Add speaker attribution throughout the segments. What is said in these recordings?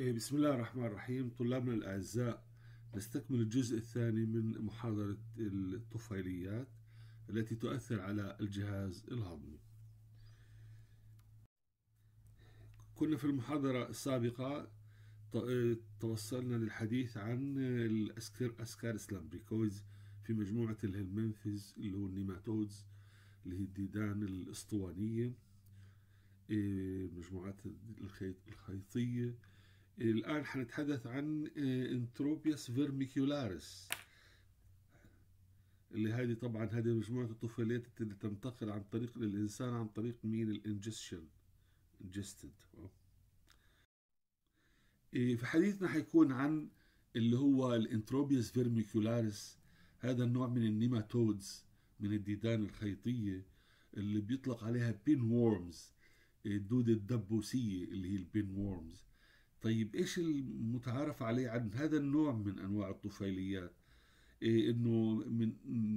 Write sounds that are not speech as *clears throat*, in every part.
Speaker 1: إيه، بسم الله الرحمن الرحيم طلابنا الأعزاء نستكمل الجزء الثاني من محاضرة الطفيليات التي تؤثر على الجهاز الهضمي كنا في المحاضرة السابقة إيه، توصلنا للحديث عن الأسكار أسكار سلامبريكوز في مجموعة الهلمنفيز اللي هو النيماتودز اللي هي الديدان الأسطوانية إيه، مجموعات الخيطية الآن حنتحدث عن انتروبياس آه، فيرميكيولاريس اللي هذه طبعا هذه مجموعة الطفيليات اللي تنتقل عن طريق للإنسان عن طريق مين الانجستشن انجستد إيه، في حديثنا حيكون عن اللي هو الانتروبياس فيرميكولاريس هذا النوع من النيماتودز من الديدان الخيطية اللي بيطلق عليها بين وورمز الدودة إيه، الدبوسية اللي هي البين وورمز طيب ايش المتعارف عليه عن هذا النوع من انواع الطفيليات إيه انه من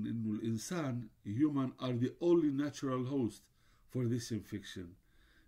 Speaker 1: انه الانسان human are the only natural host for this infection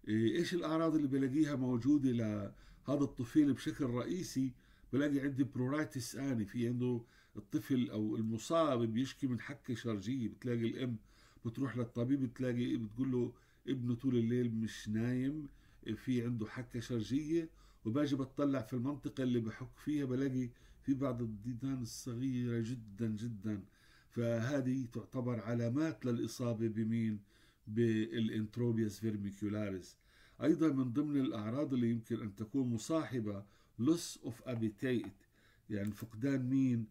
Speaker 1: إيه ايش الاعراض اللي بلاقيها موجوده لهذا الطفيل بشكل رئيسي بلاقي عندي برورايتس اني في عنده الطفل او المصاب بيشكي من حكه شرجيه بتلاقي الام بتروح للطبيب بتلاقي بتقول له ابنه طول الليل مش نايم في عنده حكه شرجيه وباجي بتطلع في المنطقة اللي بحك فيها بلاقي في بعض الديدان الصغيرة جدا جدا فهذه تعتبر علامات للإصابة بمين بالانتروبياس فيرميكولاريس أيضا من ضمن الأعراض اللي يمكن أن تكون مصاحبة لوس أوف أبيتيت يعني فقدان مين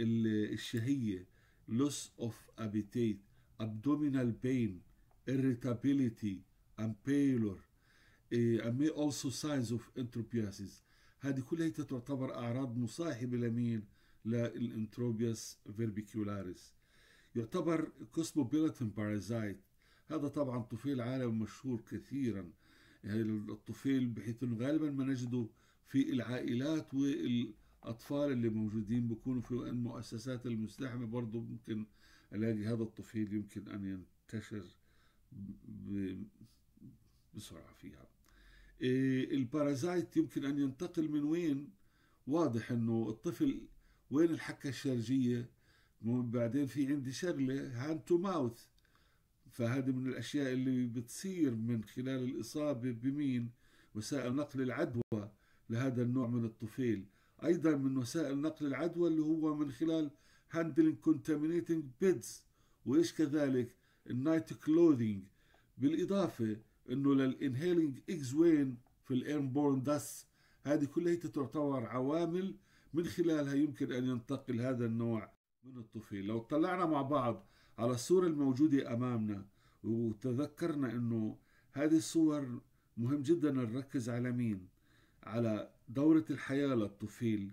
Speaker 1: الشهية لوس أوف أبيتيت أبدومينال بين irritability and pallor إيه، and may also signs of entropiasis هذه كلها تعتبر أعراض مصاحبة لمين للانتروبياس فيربيكولاريس يعتبر كوسموبوليتن بارازايت هذا طبعا طفيل عالم مشهور كثيرا الطفيل بحيث انه غالبا ما نجده في العائلات والاطفال اللي موجودين بيكونوا في المؤسسات المزدحمه برضه ممكن الاقي هذا الطفيل يمكن ان ينتشر بسرعه فيها إيه، البارازايت يمكن أن ينتقل من وين واضح أنه الطفل وين الحكة الشرجية بعدين في عندي شغلة هاند تو ماوث فهذه من الأشياء اللي بتصير من خلال الإصابة بمين وسائل نقل العدوى لهذا النوع من الطفيل أيضا من وسائل نقل العدوى اللي هو من خلال handling contaminating بيدز وإيش كذلك النايت كلوذينج بالإضافة انه للانهيلنج اكس وين في الايرنبورن داس هذه كلها تعتبر عوامل من خلالها يمكن ان ينتقل هذا النوع من الطفيل لو اطلعنا مع بعض على الصورة الموجودة امامنا وتذكرنا انه هذه الصور مهم جدا نركز على مين على دورة الحياة للطفيل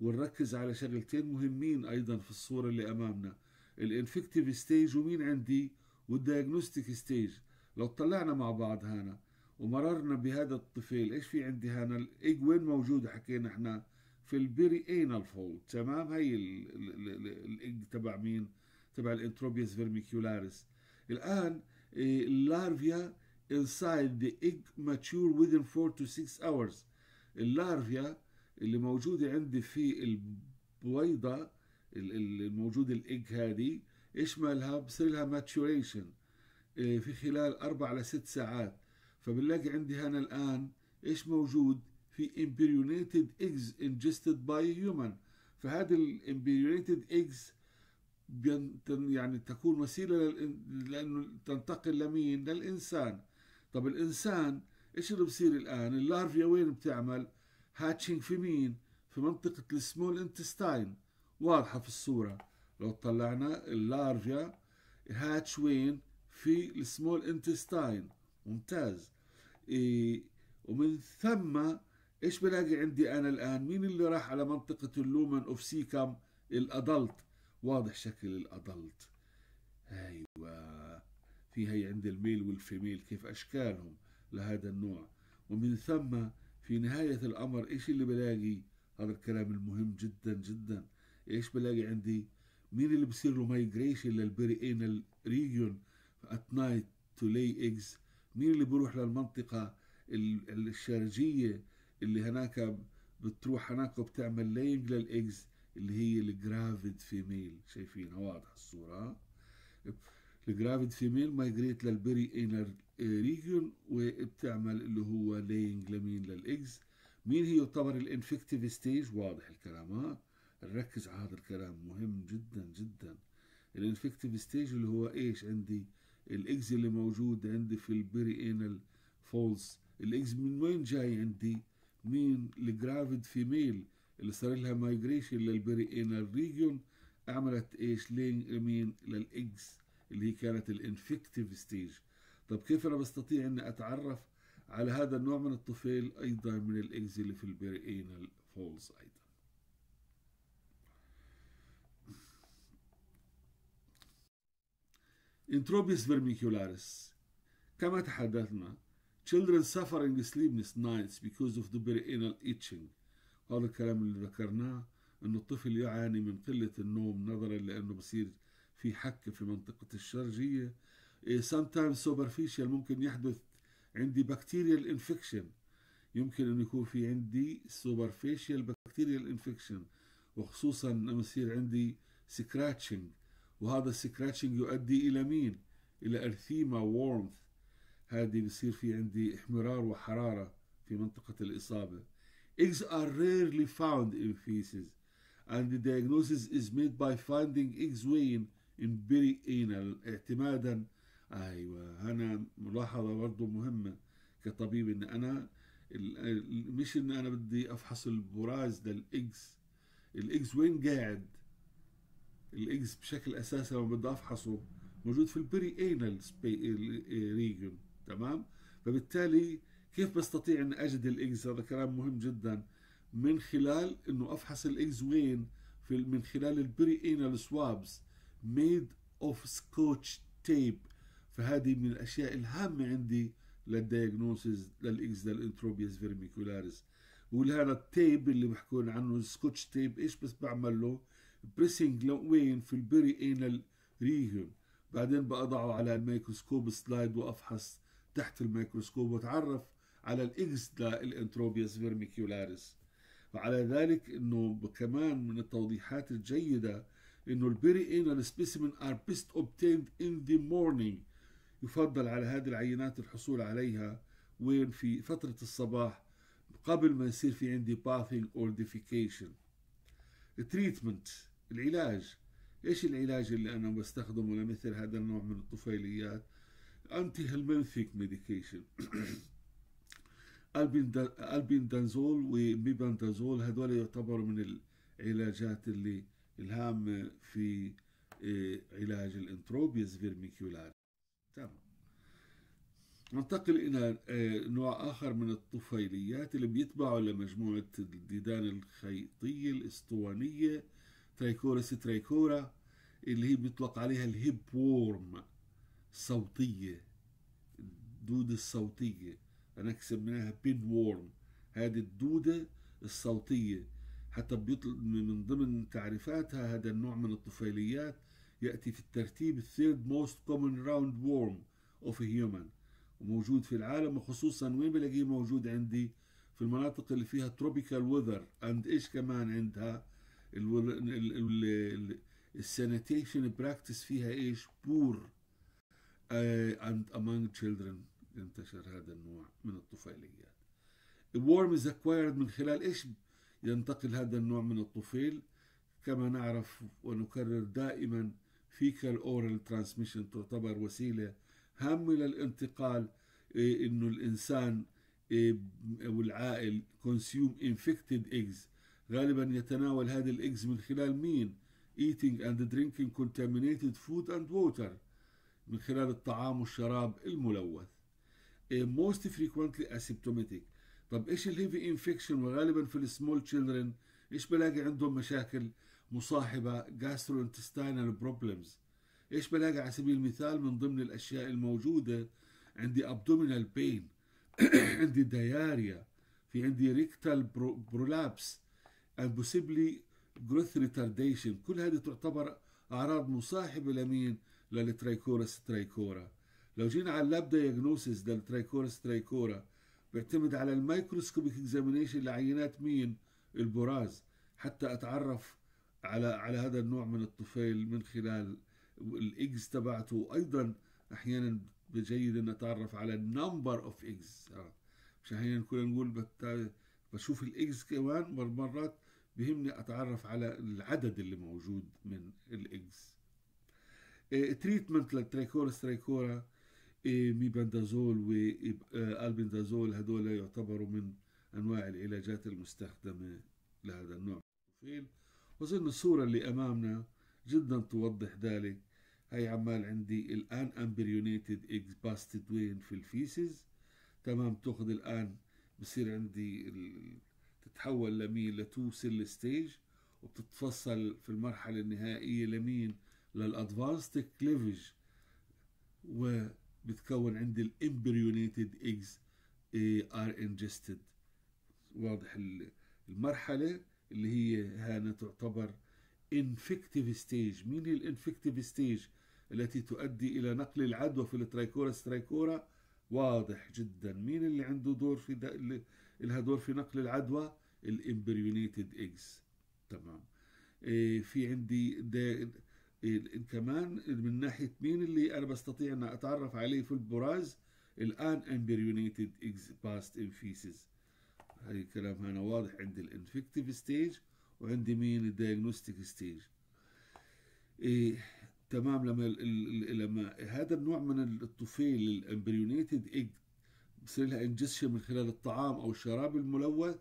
Speaker 1: ونركز على شغلتين مهمين ايضا في الصورة اللي امامنا الانفكتيف ستيج ومين عندي والدياجنوستيك ستيج لو طلعنا مع بعض هنا ومررنا بهذا الطفيل ايش في عندي هنا الايج وين موجوده حكينا احنا في البيري انال فولد تمام هي الايج تبع مين تبع الانتروبيس فيرميكيولاريس الان إيه، اللارفيا inside the egg mature within 4 to 6 hours اللارفيا اللي موجودة عندي في البويضة الموجودة الايج هذه ايش مالها بصير لها maturation إيه، في خلال أربع لست ساعات فبنلاقي عندي هنا الآن إيش موجود في imperionated eggs ingested by a human فهذه imperionated eggs يعني تكون وسيله لانه تنتقل لمين؟ للانسان. طب الانسان ايش اللي بصير الان؟ اللارفيا وين بتعمل؟ هاتشنج في مين؟ في منطقه السمول انتستاين واضحه في الصوره لو طلعنا اللارفيا هاتش وين؟ في السمول انتستاين ممتاز إيه ومن ثم ايش بلاقي عندي انا الان مين اللي راح على منطقة اللومن اوف سيكم الادلت واضح شكل الادلت ايوه في هي عند الميل والفيميل كيف اشكالهم لهذا النوع ومن ثم في نهاية الامر ايش اللي بلاقي هذا الكلام المهم جدا جدا ايش بلاقي عندي مين اللي بصير له مايجريشن للبري انال ريجون at night to lay eggs مين اللي بيروح للمنطقة الشارجية اللي هناك بتروح هناك وبتعمل لينج للايجز اللي هي الجرافيد فيميل شايفينها واضحة الصورة الجرافيد فيميل مايجريت للبري انر ريجون وبتعمل اللي هو laying لمين للايجز مين هي يعتبر الانفكتيف ستيج واضح الكلام ها نركز على هذا الكلام مهم جدا جدا الانفكتيف ستيج اللي هو ايش عندي الاكس اللي موجود عندي في البيري انال فولز الاكس من وين جاي عندي من الجرافيد فيميل اللي صار لها مايجريشن للبيري انال ريجون عملت ايش لين مين للاكس اللي هي كانت الانفكتيف ستيج طب كيف انا بستطيع اني اتعرف على هذا النوع من الطفيل ايضا من الاكس اللي في البيري انال فولز ايضا Entropies vermicularis. كما تحدثنا children suffering sleepless nights because of the perianal itching هذا الكلام اللي ذكرناه أن الطفل يعاني من قلة النوم نظرا لأنه بصير في حك في منطقة الشرجية sometimes superficial ممكن يحدث عندي bacterial infection يمكن أن يكون في عندي superficial bacterial infection وخصوصا لما يصير عندي scratching وهذا السكراتشنج يؤدي إلى مين؟ إلى أرثيما وورمث هذه بصير في عندي احمرار وحرارة في منطقة الإصابة Eggs are rarely found in feces and the diagnosis is made by finding eggs weighing in perianal اعتمادا ايوه هنا ملاحظه برضه مهمه كطبيب ان انا مش ان انا بدي افحص البراز للاجز الاكس وين قاعد الاكس بشكل اساسي لما بدي افحصه موجود في البري انال ريجن تمام فبالتالي كيف بستطيع ان اجد الاكس هذا كلام مهم جدا من خلال انه افحص الاكس وين في من خلال البري انال سوابز ميد اوف سكوتش تيب فهذه من الاشياء الهامه عندي للدياجنوسيس للاكس للانتروبيس فيرميكولاريس ولهذا التيب اللي بحكون عنه السكوتش تيب ايش بس بعمل له بريسنج وين في البري انال ريجن بعدين بضعه على الميكروسكوب سلايد وافحص تحت الميكروسكوب واتعرف على الاكس دا الانتروبياس فيرميكيولاريس وعلى ذلك انه كمان من التوضيحات الجيده انه البري انال سبيسيمن ار بيست اوبتيند ان ذا مورنينج يفضل على هذه العينات الحصول عليها وين في فتره الصباح قبل ما يصير في عندي باثينج اور ديفيكيشن تريتمنت العلاج ايش العلاج اللي انا بستخدمه لمثل هذا النوع من الطفيليات انتي هلمنثيك ميديكيشن البندازول وميبندازول هذول يعتبروا من العلاجات اللي الهامة في إيه، علاج الانتروبيز فيرميكيولاري تمام ننتقل الى إيه، نوع اخر من الطفيليات اللي بيتبعوا لمجموعه الديدان الخيطيه الاسطوانيه ترايكورس ترايكورا اللي هي بيطلق عليها الهيب وورم صوتية الدودة الصوتية أنا سميناها بين وورم هذه الدودة الصوتية حتى بيطلق من ضمن تعريفاتها هذا النوع من الطفيليات يأتي في الترتيب الثيرد موست كومن راوند وورم اوف هيومن وموجود في العالم وخصوصا وين بلاقيه موجود عندي في المناطق اللي فيها تروبيكال وذر عند ايش كمان عندها السانيتيشن براكتس فيها ايش بور اند آه، among تشيلدرن ينتشر هذا النوع من الطفيليات worm is acquired من خلال ايش ينتقل هذا النوع من الطفيل كما نعرف ونكرر دائما فيكال اورال ترانسميشن تعتبر وسيله هامه للانتقال آه، انه الانسان آه، والعائل كونسيوم انفكتد ايجز غالبا يتناول هذا الإجز من خلال مين؟ eating and drinking contaminated food and water من خلال الطعام والشراب الملوث most frequently asymptomatic طب ايش الهيفي انفكشن وغالبا في السمول تشيلدرن ايش بلاقي عندهم مشاكل مصاحبه جاسترو problems. بروبلمز ايش بلاقي على سبيل المثال من ضمن الاشياء الموجوده عندي ابدومينال بين *clears throat* عندي دياريا في عندي ريكتال برولابس and possibly growth retardation كل هذه تعتبر أعراض مصاحبة لمين للتريكورس تريكورا لو جينا على اللاب دايجنوسيس للتريكورس تريكورا بيعتمد على المايكروسكوبيك اكزامينيشن لعينات مين البراز حتى أتعرف على على هذا النوع من الطفيل من خلال الاكس تبعته وايضا احيانا بجيد ان اتعرف على النمبر اوف اكس مش احيانا كنا نقول بشوف الاكس كمان مرات بيهمني اتعرف على العدد اللي موجود من الاكس تريتمنت ستريكورا ميبندازول والبندازول هدول يعتبروا من انواع العلاجات المستخدمه لهذا النوع وظن الصوره اللي امامنا جدا توضح ذلك هي عمال عندي الان امبريونيتد اكس باستد وين في الفيسز تمام تاخذ الان بصير عندي ال بتتحول لمين لتو سيل ستيج وبتتفصل في المرحلة النهائية لمين للأدفانسد كليفج وبتكون عند الامبريونيتد ايجز ار انجستد واضح المرحلة اللي هي هانا تعتبر انفكتيف ستيج مين الانفكتيف ستيج التي تؤدي الى نقل العدوى في الترايكورا سترايكورا واضح جدا مين اللي عنده دور في لها دور في نقل العدوى الامبريونيتد ايجز تمام إيه، في عندي ده إيه، كمان من ناحيه مين اللي انا بستطيع ان اتعرف عليه في البراز الان امبريونيتد ايجز باست انفيسز هاي الكلام هنا واضح عند الانفكتيف ستيج وعندي مين الدايجنوستيك ستيج إيه تمام لما لما هذا النوع من الطفيل الامبريونيتد ايج بصير لها انجسشن من خلال الطعام او الشراب الملوث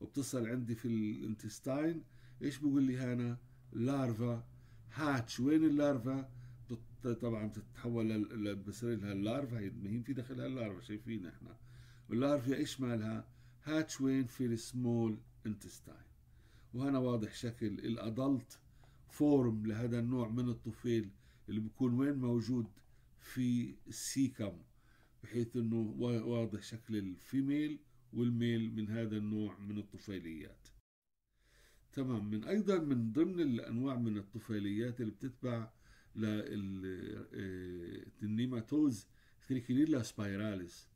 Speaker 1: وبتصل عندي في الانتستاين ايش بقول لي هنا لارفا هاتش وين اللارفا طبعا بتتحول بصير لها اللارفا هي في داخلها اللارفا شايفين احنا واللارفا ايش مالها هاتش وين في السمول انتستاين وهنا واضح شكل الادلت فورم لهذا النوع من الطفيل اللي بيكون وين موجود في السيكم بحيث انه واضح شكل الفيميل والميل من هذا النوع من الطفيليات تمام من ايضا من ضمن الانواع من الطفيليات اللي بتتبع للنيماتوز آه، ثريكينيلا سبايراليس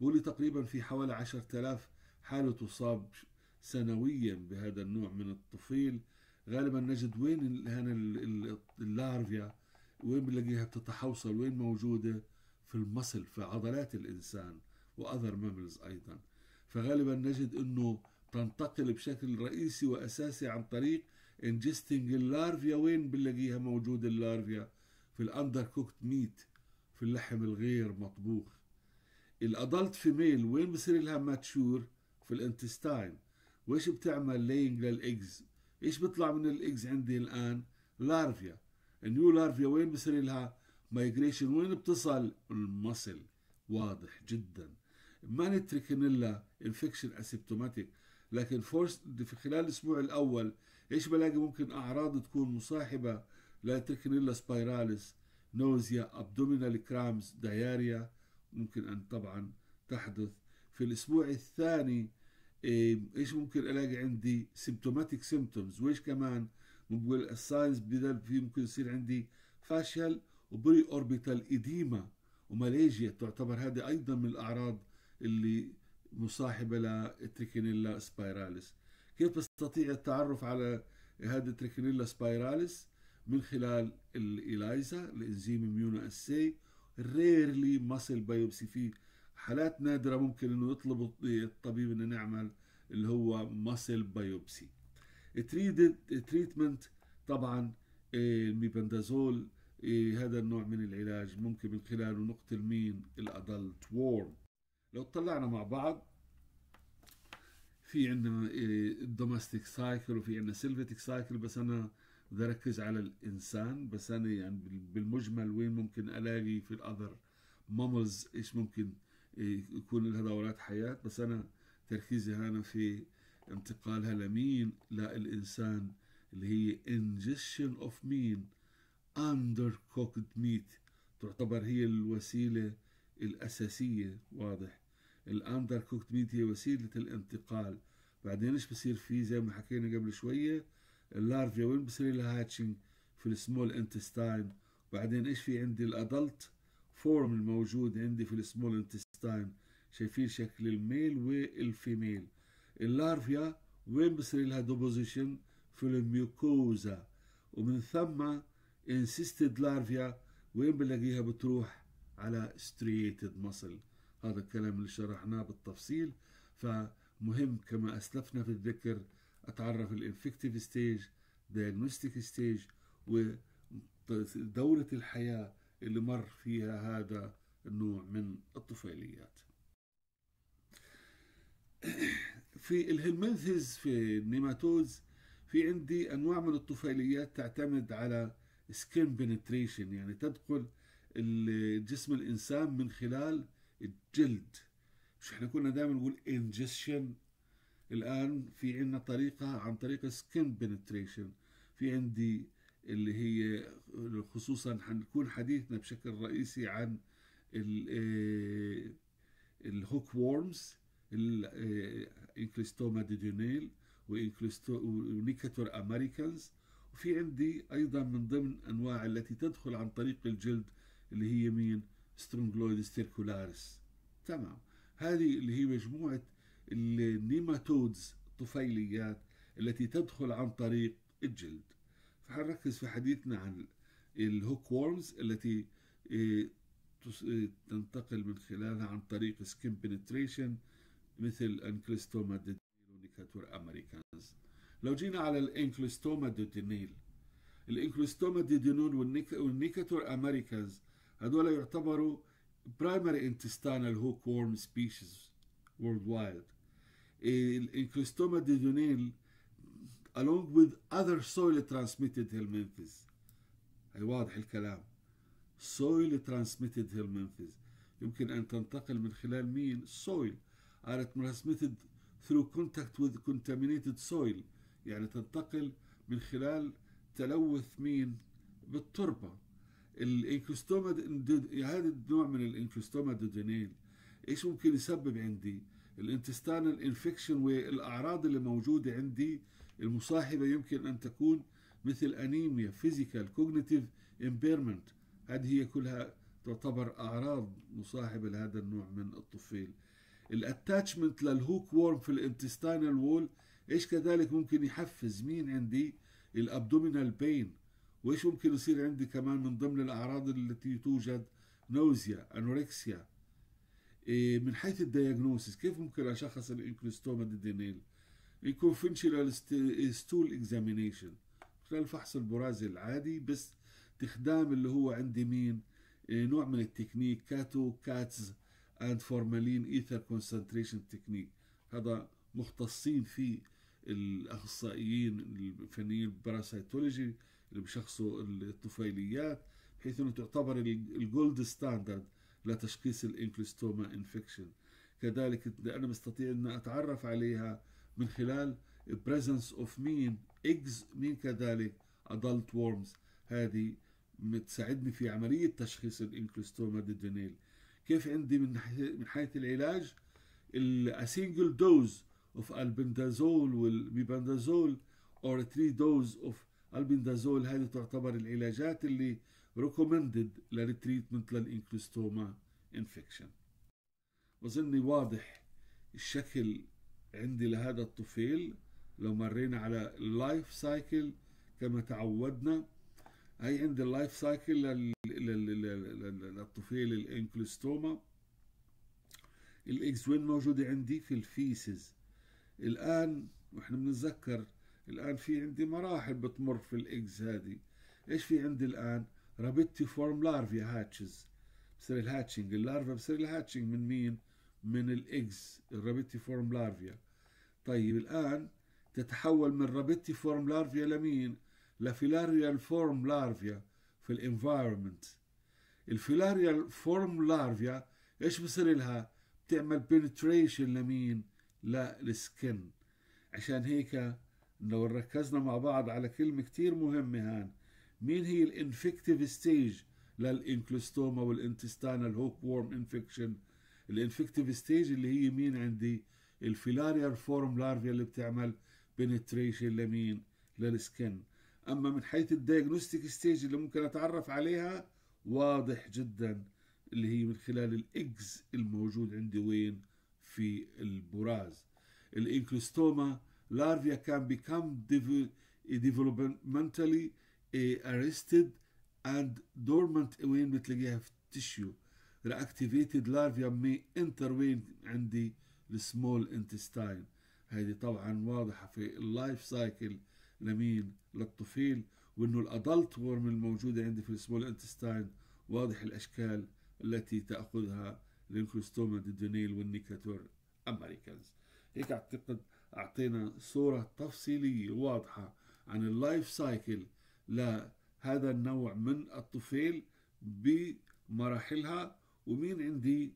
Speaker 1: واللي تقريبا في حوالي 10000 حالة تصاب سنويا بهذا النوع من الطفيل غالبا نجد وين هنا اللارفيا وين بنلاقيها بتتحوصل وين موجودة في المصل في عضلات الإنسان وأذر ماملز أيضا فغالبا نجد انه تنتقل بشكل رئيسي واساسي عن طريق انجستنج اللارفيا وين بنلاقيها موجود اللارفيا في الاندر كوكت ميت في اللحم الغير مطبوخ الادلت فيميل وين بصير لها ماتشور في الانتستاين وايش بتعمل لينج للاجز ايش بيطلع من الاجز عندي الان لارفيا النيو لارفيا وين بصير لها مايجريشن وين بتصل المصل واضح جدا مانت تريكينيلا انفكشن اسيبتوماتيك لكن فورس في خلال الاسبوع الاول ايش بلاقي ممكن اعراض تكون مصاحبه لتريكينيلا سبايراليس نوزيا ابدومينال كرامز دياريا ممكن ان طبعا تحدث في الاسبوع الثاني إيه، ايش ممكن الاقي عندي سيمبتوماتيك سيمبتومز وايش كمان بقول الساينز بدل في ممكن يصير عندي فاشل وبري اوربيتال اديما وماليجيا تعتبر هذه ايضا من الاعراض اللي مصاحبة لتريكينيلا سبايراليس كيف بستطيع التعرف على هذا التريكينيلا سبايراليس من خلال الإلايزا الإنزيم اميونو أسي ريرلي ماسل بايوبسي في حالات نادرة ممكن إنه يطلب الطبيب إنه نعمل اللي هو ماسل بايوبسي التريتمنت طبعا الميبندازول إيه، هذا النوع من العلاج ممكن من خلاله نقتل مين الأدلت وورم لو طلعنا مع بعض في عندنا الدوماستيك سايكل وفي عندنا سيلفيتك سايكل بس انا بدي اركز على الانسان بس انا يعني بالمجمل وين ممكن الاقي في الاذر مامز ايش ممكن إيه، يكون لها دورات حياه بس انا تركيزي هنا في انتقالها لمين لا الانسان اللي هي انجيشن اوف مين اندر كوكد ميت تعتبر هي الوسيله الاساسيه واضح الاندر كوكت ميت هي وسيله الانتقال بعدين ايش بصير فيه زي ما حكينا قبل شويه اللارفيا وين بصير لها هاتشنج في السمول انتستاين بعدين ايش في عندي الادلت فورم الموجود عندي في السمول انتستاين شايفين شكل الميل والفيميل اللارفيا وين بصير لها دوبوزيشن في الميوكوزا ومن ثم انسيستد لارفيا وين بلاقيها بتروح على ستريتد مصل هذا الكلام اللي شرحناه بالتفصيل فمهم كما أسلفنا في الذكر أتعرف الانفكتيف ستيج دايجنوستيك ستيج ودورة الحياة اللي مر فيها هذا النوع من الطفيليات في الهلمنثز في النيماتودز في عندي انواع من الطفيليات تعتمد على سكين بنتريشن يعني تدخل جسم الانسان من خلال الجلد مش احنا كنا دائما نقول انجستشن الان في عندنا طريقه عن طريق سكن بنتريشن في عندي اللي هي خصوصا حنكون حديثنا بشكل رئيسي عن الهوك وورمز انكليستوما ديدونيل ونيكاتور امريكانز وفي عندي ايضا من ضمن انواع التي تدخل عن طريق الجلد اللي هي مين سترونجلويدز تيركولاريس تمام هذه اللي هي مجموعة النيماتودز الطفيليات التي تدخل عن طريق الجلد فحنركز في حديثنا عن الهوك وورمز التي آه، آه، تنتقل من خلالها عن طريق سكين بنتريشن مثل انكلستوما ديديلونيكاتور امريكانز لو جينا على الانكلستوما ديدينيل الانكلستوما ديدينول والنيكاتور امريكانز هذول يعتبروا primary intestinal hookworm species worldwide الانكلستوما ديدونيل along with other soil transmitted helminthes هي واضح الكلام soil transmitted helminthes يمكن أن تنتقل من خلال مين soil are transmitted through contact with contaminated soil يعني تنتقل من خلال تلوث مين بالتربة الانكيوستوما هذا النوع من الانكيوستوما دودينيل ايش ممكن يسبب عندي؟ الانتستانال انفكشن والاعراض اللي موجوده عندي المصاحبه يمكن ان تكون مثل انيميا فيزيكال كوجنيتيف امبيرمنت هذه هي كلها تعتبر اعراض مصاحبه لهذا النوع من الطفيل الاتاتشمنت للهوك وورم في الانتستانال وول ايش كذلك ممكن يحفز مين عندي الابدومينال بين وإيش ممكن يصير عندي كمان من ضمن الأعراض التي توجد نوزيا أنوركسيا إيه، من حيث الدياجنوسيس كيف ممكن أشخص الإنكلستوما إيه؟ يكون الكونفنشنال إيه، ستول اكزامينيشن خلال فحص البرازي العادي بس تخدام اللي هو عندي مين نوع من التكنيك كاتو كاتز اند فورمالين ايثر كونسنتريشن تكنيك هذا مختصين فيه الاخصائيين الفنيين الباراسيتولوجي اللي بشخصوا الطفيليات بحيث أنه تعتبر الجولد ستاندرد لتشخيص الانكلوستوما إنفكشن كذلك أنا بستطيع أن أتعرف عليها من خلال بريزنس اوف مين اكس مين كذلك ادلت وورمز هذه بتساعدني في عملية تشخيص الإنكلوستوما ديدونيل كيف عندي من من حيث العلاج السنجل دوز اوف البندازول والميبندازول اور 3 دوز اوف البندازول هذه تعتبر العلاجات اللي ريكومندد للتريتمنت للانكريستوما انفكشن وظني واضح الشكل عندي لهذا الطفيل لو مرينا على اللايف سايكل كما تعودنا هي عندي اللايف سايكل للطفيل الانكلوستوما الاكس وين موجودة عندي في الفيسز الآن واحنا بنتذكر الآن في عندي مراحل بتمر في الاكس هذه إيش في عندي الآن رابيتي فورم لارفيا هاتشز بصير الهاتشنج اللارفا بصير الهاتشنج من مين من الاكس الرابيتي فورم لارفيا طيب الآن تتحول من رابيتي فورم لارفيا لمين لفيلاريال فورم لارفيا في الانفايرمنت الفيلاريال فورم لارفيا ايش بصير لها بتعمل بينتريشن لمين للسكن عشان هيك لو ركزنا مع بعض على كلمة كتير مهمة هان مين هي الانفكتيف ستيج للانكلوستوما والانتستانال هوك وورم انفكشن الانفكتيف ستيج اللي هي مين عندي الفيلاريال فورم لارفيا اللي بتعمل بنتريشن لمين للسكن اما من حيث الدياجنوستيك ستيج اللي ممكن اتعرف عليها واضح جدا اللي هي من خلال الاجز الموجود عندي وين في البراز الانكلوستوما larvae can become de eh, developmentally eh, arrested and dormant وين بتلاقيها في tissue reactivated larvae may enter وين عندي السمول intestine هذه طبعا واضحة في اللايف سايكل لمين للطفيل وانه الادلت ورم الموجودة عندي في السمول انتستاين واضح الاشكال التي تأخذها لينكوستوما ديدونيل والنيكاتور امريكانز هيك اعتقد أعطينا صورة تفصيلية واضحة عن اللايف سايكل لهذا النوع من الطفيل بمراحلها ومين عندي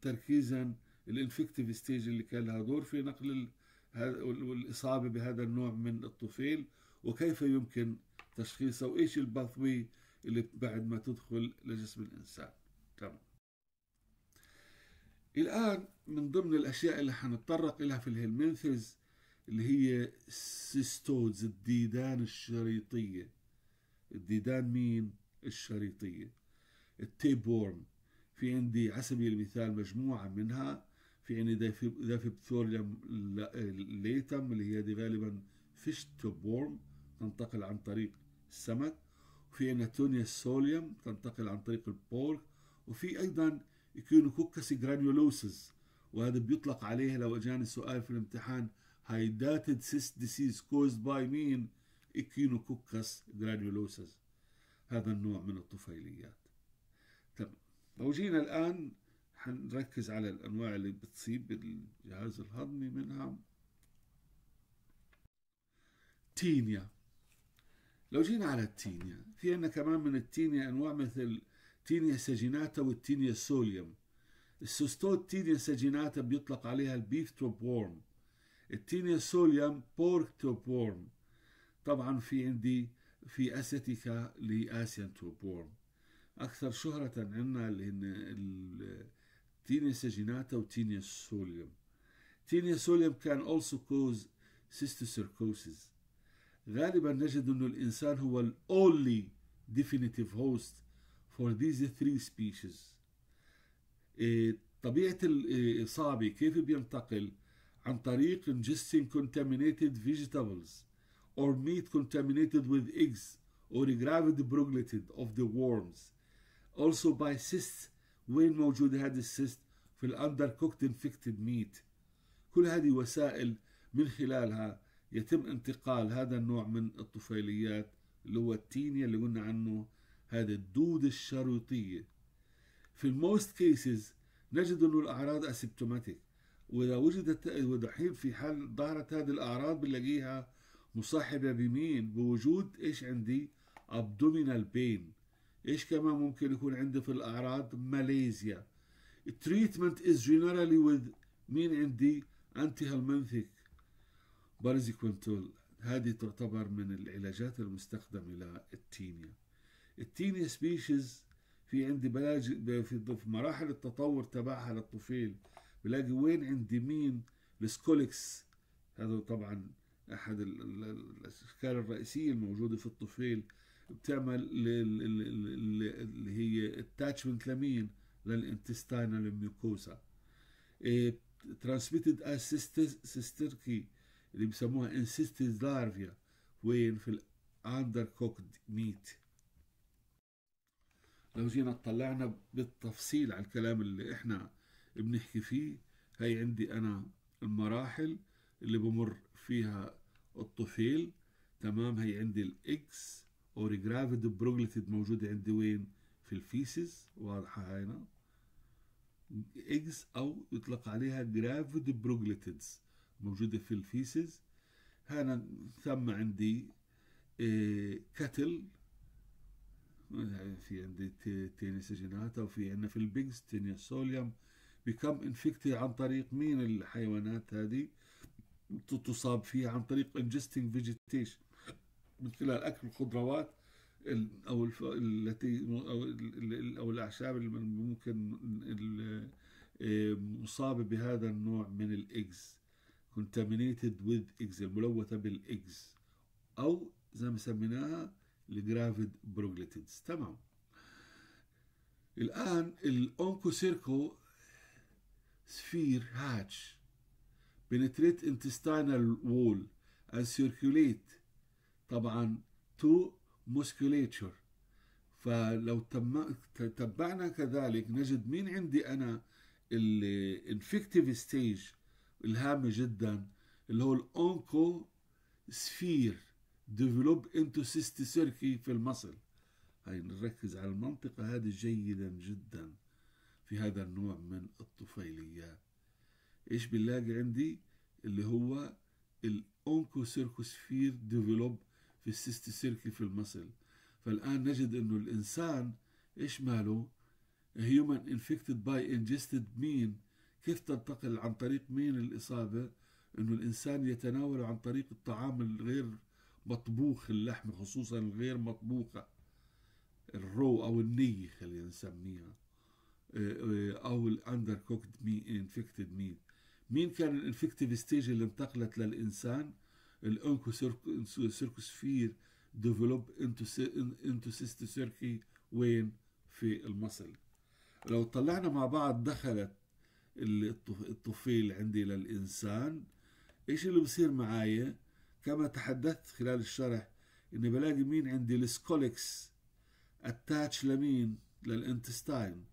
Speaker 1: تركيزا الانفكتيف ستيج اللي كان لها دور في نقل والإصابة بهذا النوع من الطفيل وكيف يمكن تشخيصه وإيش الباثوي اللي بعد ما تدخل لجسم الإنسان تمام الآن من ضمن الأشياء اللي حنتطرق لها في الهلمنثز اللي هي السيستودز الديدان الشريطية الديدان مين؟ الشريطية التيبورم في عندي على سبيل المثال مجموعة منها في عندي دافيبثوريوم ليتم اللي هي دي غالبا فيش توبورم تنتقل عن طريق السمك وفي عندنا تونيا سوليوم تنتقل عن طريق البورك وفي ايضا يكونوا كوكس جرانيولوسز وهذا بيطلق عليها لو اجاني سؤال في الامتحان hydatid cyst disease caused by mean echinococcus granulosis هذا النوع من الطفيليات تمام لو جينا الآن حنركز على الأنواع اللي بتصيب الجهاز الهضمي منها تينيا لو جينا على التينيا في عندنا كمان من التينيا أنواع مثل تينيا سجيناتا والتينيا سوليوم السوستود تينيا سجيناتا بيطلق عليها البيف تروب وورم التينيا صوليوم بوركتوبورن طبعا في عندي في أستيكا لأسينتوبورن أكثر شهرة عندنا اللي هن التينيا سجيناتا وتينيا سوليوم تينيا سوليوم كان also cause cysticercosis غالبا نجد أن الإنسان هو ال only definitive host for these three species إيه، طبيعة الإصابة إيه، كيف بينتقل عن طريق ingesting contaminated vegetables or meat contaminated with eggs or gravid broglitid of the worms also by cysts وين موجودة هذه السيست في ال undercooked infected meat كل هذه وسائل من خلالها يتم انتقال هذا النوع من الطفيليات اللي هو التينيا اللي قلنا عنه هذا الدود الشريطية في الموست كيسز نجد أنه الأعراض asymptomatic وإذا وجدت ودحين في حال ظهرت هذه الأعراض بنلاقيها مصاحبة بمين؟ بوجود إيش عندي؟ abdominal pain إيش كمان ممكن يكون عندي في الأعراض؟ ماليزيا التريتمنت از جنرالي وذ مين عندي؟ انتي هالمنثيك بارزيكوينتول هذه تعتبر من العلاجات المستخدمة للتينيا التينيا سبيشيز في عندي بلاج في مراحل التطور تبعها للطفيل بلاقي وين عند مين السكوليكس هذا طبعا احد الاشكال الرئيسيه الموجوده في الطفيل بتعمل اللي هي اتاتشمنت لمين للانتستاينال ميوكوزا ترانسميتد از سيستركي اللي بسموها انسيستد لارفيا وين في الاندر كوكد ميت لو جينا اطلعنا بالتفصيل على الكلام اللي احنا بنحكي فيه هي عندي أنا المراحل اللي بمر فيها الطفيل تمام هي عندي الاكس جرافيد بروجليتد موجودة عندي وين في الفيسز واضحة هنا اكس او يطلق عليها جرافيد بروجليتدز موجودة في الفيسز هنا ثم عندي إيه كتل في عندي تينيس جيناتا وفي عندنا في البيجز تينيس سوليوم بكم انفكتي عن طريق مين الحيوانات هذه تصاب فيها عن طريق ingesting vegetation من خلال اكل الخضروات او التي او الاعشاب اللي ممكن آه، مصابه بهذا النوع من الاكز contaminated with eggs ملوثه بالاكز او زي ما سميناها الجرافيد بروجليتيدز تمام الان الاونكوسيركو sphere hatch, penetrate intestinal wall and circulate طبعا to musculature فلو تبعنا كذلك نجد مين عندي انا الانفكتيف ستيج الهامه جدا اللي هو الاونكو سفير ديفلوب انتو سيستي سيركي في المصل هاي نركز على المنطقه هذه جيدا جدا في هذا النوع من الطفيلية ايش بنلاقي عندي اللي هو الاونكوسيركوسفير ديفلوب في السيست في المصل فالآن نجد أنه الإنسان إيش ماله human infected by ingested مين كيف تنتقل عن طريق مين الإصابة أنه الإنسان يتناول عن طريق الطعام الغير مطبوخ اللحم خصوصا الغير مطبوخة الرو أو النية خلينا نسميها او الاندر كوكد مي انفكتد ميت مين كان الانفكتيف ستيج اللي انتقلت للانسان الانكو سيركوسفير ديفلوب انتو انتو سيست سيركي وين في المصل لو طلعنا مع بعض دخلت الطفيل عندي للإنسان إيش اللي بصير معايا كما تحدثت خلال الشرح إني بلاقي مين عندي السكوليكس اتاتش لمين للانتستاين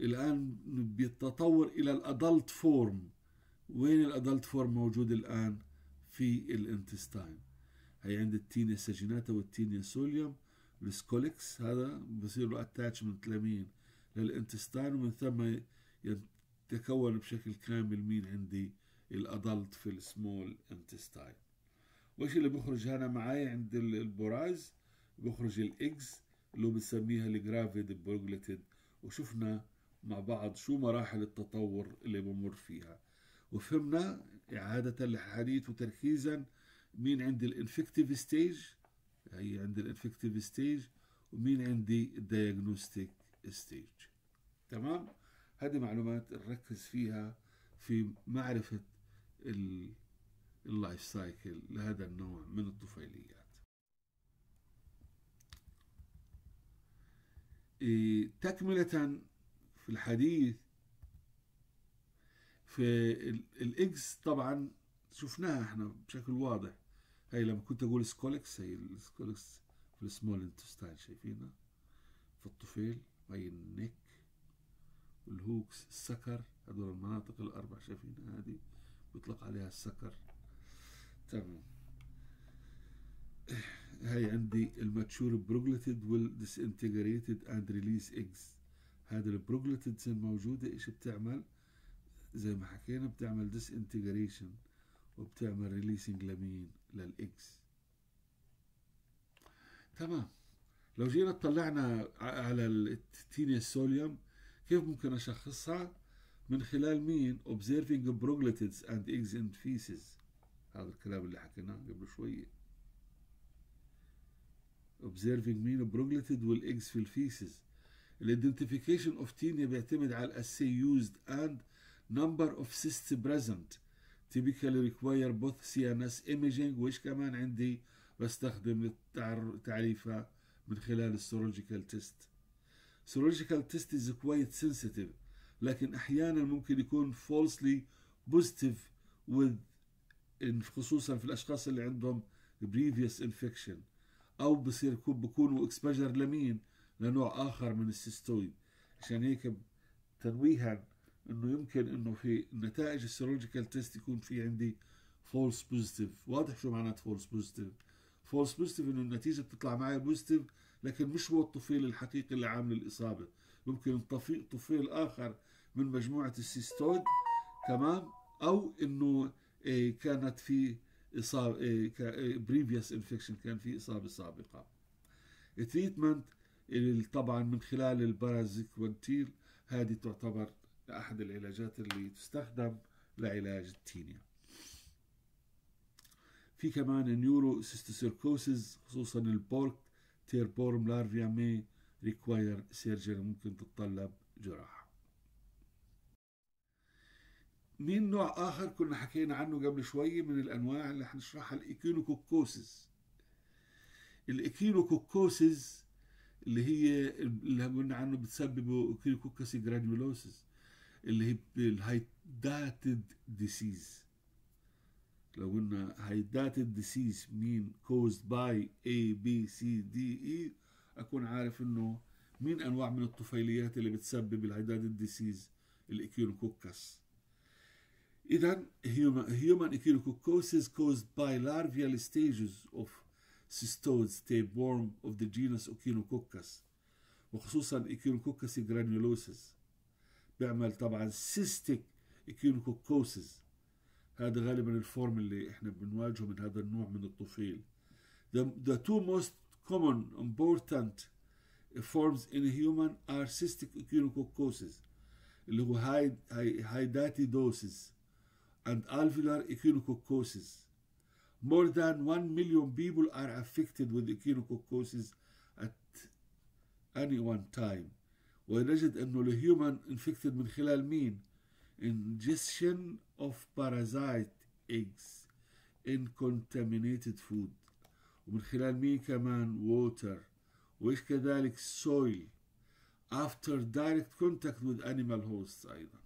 Speaker 1: الآن بيتطور إلى الأدلت فورم وين الأدلت فورم موجود الآن في الانتستاين هي عند التينيا ساجيناتا والتينيا سوليوم السكوليكس هذا بصير له اتاتشمنت لمين للانتستاين ومن ثم يتكون بشكل كامل مين عندي الادلت في السمول انتستاين وايش اللي بيخرج هنا معي عند البراز بيخرج الاكس اللي بنسميها الجرافيد بروجليتد وشفنا مع بعض شو مراحل التطور اللي بمر فيها وفهمنا إعادة للحديث وتركيزا مين عندي الانفكتيف ستيج هي عندي الانفكتيف ستيج ومين عندي الدياجنوستيك ستيج تمام هذه معلومات نركز فيها في معرفة اللايف سايكل لهذا النوع من الطفيليات إيه، تكملة في الحديث في الاكس طبعا شفناها احنا بشكل واضح هي لما كنت اقول سكولكس هي السكولكس في السمول انتستاين شايفينها في الطفيل هي النك الهوكس السكر هذول المناطق الاربع شايفينها هذه بيطلق عليها السكر تمام هاي عندي الماتشور بروجلتد والديسانتجريتد اند ريليس اكس هذا البروجلتيدز الموجودة إيش بتعمل زي ما حكينا بتعمل ديس انتجريشن وبتعمل ريليسنج لمين للإكس تمام لو جينا اطلعنا على التينيا سوليوم كيف ممكن أشخصها من خلال مين observing proglotids and eggs and feces هذا الكلام اللي حكيناه قبل شوية observing مين proglotids والإجز في الفيسز الايدنتيفيكيشن اوف تينيا بيعتمد على الاسي يوزد اند نمبر اوف سيست بريزنت typically require both CNS imaging وايش كمان عندي بستخدم تعريفها من خلال السيرولوجيكال تيست سيرولوجيكال تيست is quite sensitive لكن احيانا ممكن يكون falsely positive with خصوصا في الاشخاص اللي عندهم previous infection او بصير بكونوا exposure لمين لنوع آخر من السيستويد عشان هيك تنويها انه يمكن انه في نتائج السيرولوجيكال تيست يكون في عندي فولس بوزيتيف واضح شو معنات فولس بوزيتيف فولس بوزيتيف انه النتيجه بتطلع معي بوزيتيف لكن مش هو الطفيل الحقيقي اللي عامل الاصابه ممكن طفيل اخر من مجموعه السيستويد تمام او انه إيه، كانت في اصابه بريفيوس إيه، انفكشن إيه، كان في اصابه سابقه تريتمنت طبعا من خلال البارازيكوانتيل هذه تعتبر أحد العلاجات اللي تستخدم لعلاج التينيا في كمان النيورو سيستوسيركوسيز خصوصا البورك تيربورم لارفيا مي ريكواير سيرجري ممكن تتطلب جراحة مين نوع آخر كنا حكينا عنه قبل شوية من الأنواع اللي حنشرحها الإكينوكوكوسيز الإكينوكوكوسيز اللي هي اللي قلنا عنه بتسبب كوكاسي جرانيولوسيس اللي هي الهايداتد ديسيز لو قلنا هايداتد ديسيز مين كوزد باي اي بي سي دي اي اكون عارف انه مين انواع من الطفيليات اللي بتسبب الهايداتد ديسيز الاكيونوكوكس اذا هيومن اكيونوكوكوسيس كوزد باي larval stages of سيستودز تيبورم of the genus Echinococcus وخصوصا Echinococcus granulosis بيعمل طبعا cystic Echinococcus هذا غالبا الفورم اللي احنا بنواجهه من هذا النوع من الطفيل the, the two most common important forms in human are cystic echinococcus اللي هو هايداتيدوسيس and alveolar echinococcus More than 1 million people are affected with echinococcosis at any one time ونجد أنه الهيومن infected من خلال مين؟ ingestion of parasite eggs in contaminated food ومن خلال مين كمان water وإيش كذلك soil after direct contact with animal hosts أيضا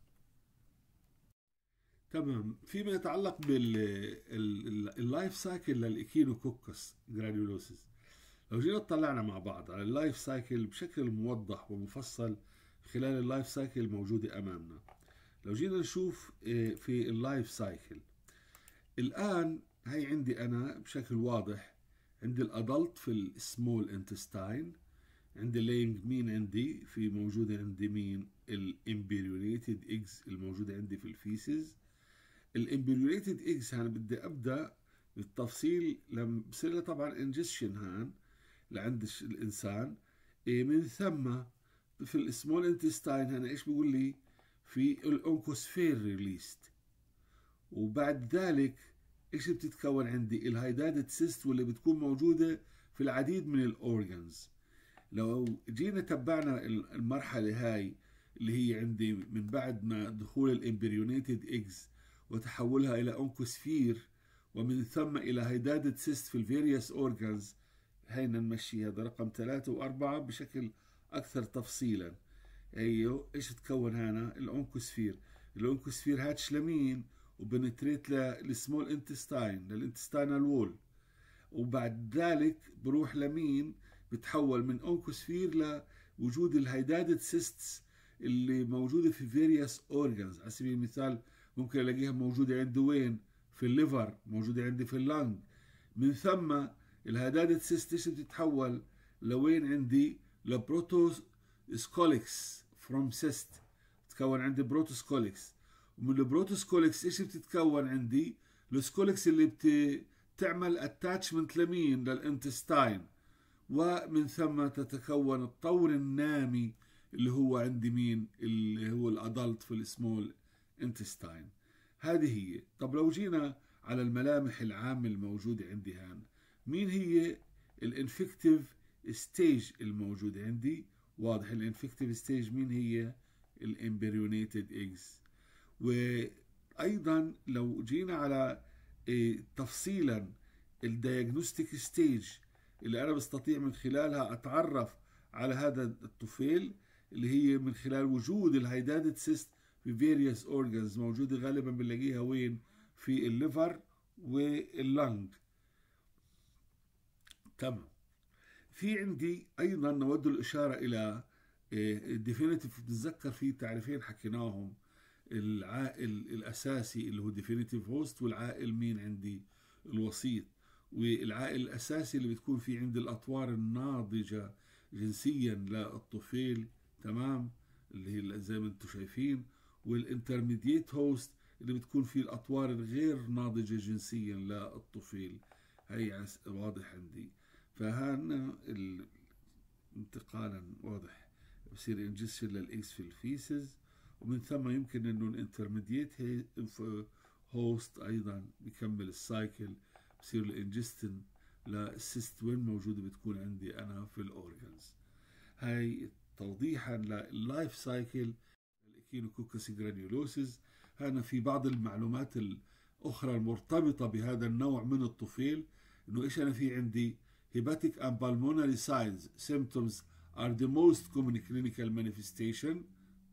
Speaker 1: تمام فيما يتعلق باللايف سايكل للايكينوكوكس جرانيولوسيس لو جينا اطلعنا مع بعض على اللايف سايكل بشكل موضح ومفصل خلال اللايف سايكل الموجودة أمامنا لو جينا نشوف آه، في اللايف سايكل الآن هي عندي أنا بشكل واضح عندي الأدلت في السمول انتستاين عندي لينج مين عندي في موجودة عندي مين الامبريونيتد ايجز الموجودة عندي في الفيسز الامبريوليتد ايجز هان بدي ابدا بالتفصيل لما بصير طبعا انجستشن هان لعند الانسان إيه من ثم في السمول انتستاين هنا ايش بيقول لي في الانكوسفير ريليست وبعد ذلك ايش بتتكون عندي الهايدادت سيست واللي بتكون موجودة في العديد من الاورجنز لو جينا تبعنا المرحلة هاي اللي هي عندي من بعد ما دخول الامبريونيتد ايجز وتحولها إلى أنكوسفير ومن ثم إلى هيدادة سيست في الفيريوس أورجانز هينا نمشي هذا رقم ثلاثة وأربعة بشكل أكثر تفصيلا أيو إيش تكون هنا الأنكوسفير الأنكوسفير هاتش لمين وبنتريت للسمول انتستاين للانتستاين وول وبعد ذلك بروح لمين بتحول من أنكوسفير لوجود الهيدادة سيستس اللي موجودة في فيريوس أورجانز على سبيل المثال ممكن الاقيها موجوده عندي وين في الليفر موجوده عندي في اللنج من ثم الهدادة سيستيشن بتتحول لوين عندي لبروتوسكوليكس فروم سيست تتكون عندي بروتوسكوليكس ومن البروتوسكوليكس ايش بتتكون عندي السكوليكس اللي بتعمل اتاتشمنت لمين للانتستاين ومن ثم تتكون الطور النامي اللي هو عندي مين اللي هو الادلت في السمول intestine هذه هي طب لو جينا على الملامح العامة الموجودة عندي هان مين هي الانفكتيف ستيج الموجودة عندي واضح الانفكتيف ستيج مين هي الامبريونيتد ايجز وايضا لو جينا على إيه، تفصيلا الدياجنوستيك ستيج اللي انا بستطيع من خلالها اتعرف على هذا الطفيل اللي هي من خلال وجود الهيدادة سيست في various organs موجودة غالبا بنلاقيها وين في الليفر واللنج تمام في عندي ايضا نود الاشاره الى ديفينيتيف آه، بتتذكر في تعريفين حكيناهم العائل الاساسي اللي هو ديفينيتيف هوست والعائل مين عندي الوسيط والعائل الاساسي اللي بتكون في عند الاطوار الناضجه جنسيا للطفيل تمام اللي هي زي ما انتم شايفين والانترميديت هوست اللي بتكون فيه الأطوار الغير ناضجة جنسيا للطفيل هي واضح عندي فهنا انتقالا واضح بصير انجستشن للايس في الفيسز ومن ثم يمكن انه الانترميديت هوست ايضا بكمل السايكل بصير الانجستن للسيست وين موجوده بتكون عندي انا في الاورجنز هاي توضيحا لللايف سايكل الكيلوكوكس جرانيولوسيس هنا في بعض المعلومات الأخرى المرتبطة بهذا النوع من الطفيل إنه إيش أنا في عندي هيباتيك اند بالمونري ساينز symptoms ار ذا موست كومن كلينيكال مانيفيستيشن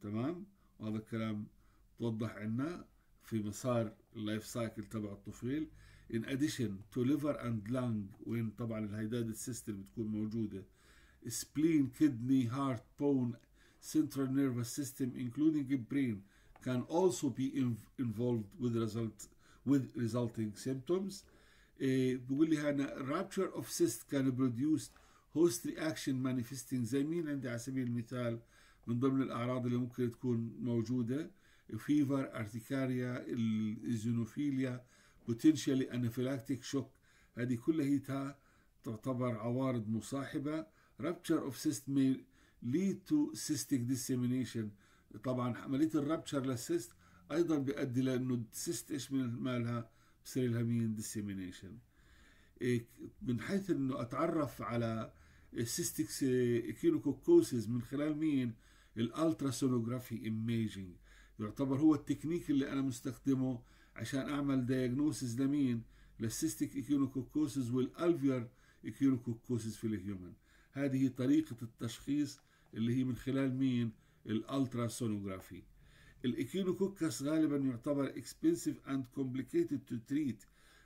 Speaker 1: تمام وهذا الكلام توضح عنا في مسار اللايف سايكل تبع الطفيل in addition to liver and lung وين طبعا الهيداد السيستم بتكون موجوده spleen kidney heart bone central nervous system, including the brain, can also be inv involved with, result, with resulting symptoms. بيقول لي هنا rupture of cyst can produce host reaction manifesting زي مين عندي على سبيل المثال من ضمن الأعراض اللي ممكن تكون موجودة فيفر ارتكاريا الزينوفيليا potentially anaphylactic shock هذه كلها تعتبر عوارض مصاحبة rupture of cyst may lead to cystic dissemination طبعا عمليه الرابتشر للسيست ايضا بيؤدي لانه السيست ايش من مالها بصير لها مين ديسيمينيشن إيه، من حيث انه اتعرف على السيستيك كيلوكوكوسيز من خلال مين الالتراسونوغرافي ايميجينج يعتبر هو التكنيك اللي انا مستخدمه عشان اعمل دايجنوسيس لمين للسيستيك ايكينوكوكوسيس والالفير ايكينوكوكوسيس في الهيومن هذه طريقة التشخيص اللي هي من خلال مين الالترا سونوغرافي الاكينوكوكس غالبا يعتبر expensive and complicated to treat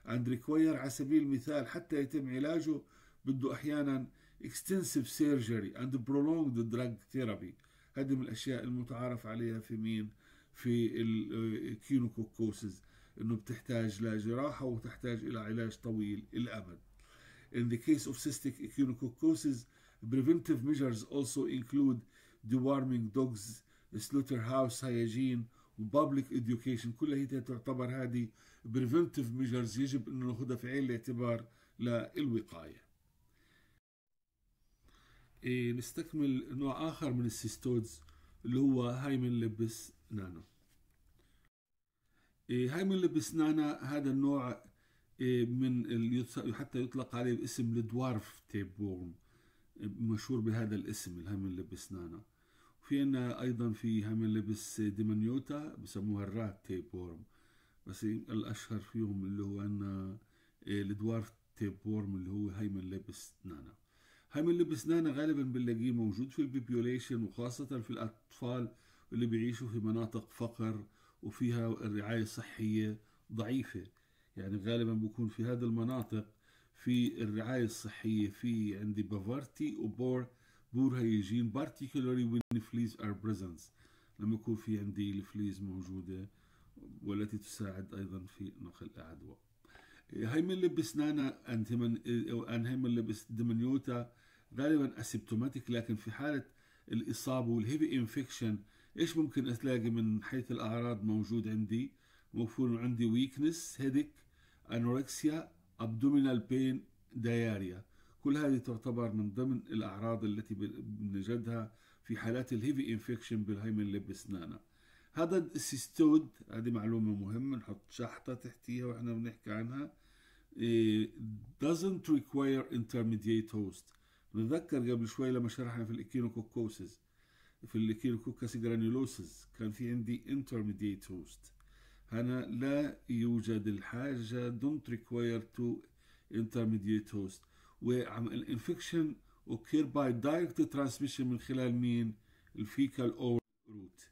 Speaker 1: and require على سبيل المثال حتى يتم علاجه بده احيانا extensive surgery and prolonged drug therapy هذه من الاشياء المتعارف عليها في مين في الكينوكوكوسز انه بتحتاج لجراحه وتحتاج الى علاج طويل الامد In the case of cystic echinococcosis Preventive measures also include deworming dogs, slaughterhouse hygiene public education كلها هي تعتبر هذه preventive measures يجب انه ناخذها في عين الاعتبار للوقايه. إيه، نستكمل نوع آخر من السيستودز اللي هو هايمن لبس نانو هايمن لبس نانا هذا النوع إيه، من حتى يطلق عليه باسم الدوارف تيب وورم مشهور بهذا الاسم الهامن لبس نانا وفي عنا أيضا في هامن لبس ديمنيوتا بسموها الرات تيب وورم بس الأشهر فيهم اللي هو عنا الدوارف إيه، تيب وورم اللي هو هيمن لبس نانا هيمن لبس نانا غالبا بنلاقيه موجود في البيبيوليشن وخاصة في الأطفال اللي بيعيشوا في مناطق فقر وفيها الرعاية الصحية ضعيفة يعني غالبا بكون في هذه المناطق في الرعاية الصحية في عندي بافارتي وبور بور هيجين particularly when fleas are present لما يكون في عندي الفليز موجودة والتي تساعد أيضا في نقل العدوى من لبس نانا من لبس دمنيوتا غالبا اسيبتوماتيك لكن في حالة الإصابة والهيفي انفكشن ايش ممكن أتلاقي من حيث الأعراض موجود عندي؟ مفهوم عندي ويكنس هيدك انوركسيا ابدومينال بين دياريا كل هذه تعتبر من ضمن الأعراض التي بنجدها في حالات الهيفي انفكشن بالهيمن لب اسنانا هذا السيستود هذه معلومة مهمة نحط شحطة تحتيها واحنا بنحكي عنها إيه، doesn't require intermediate host بنتذكر قبل شوي لما شرحنا في الاكينوكوكوسز في الاكينوكوكس جرانيولوسز كان في عندي intermediate host هنا لا يوجد الحاجة don't require to intermediate host وعم الانفكشن occur by direct transmission من خلال مين الفيكال اور روت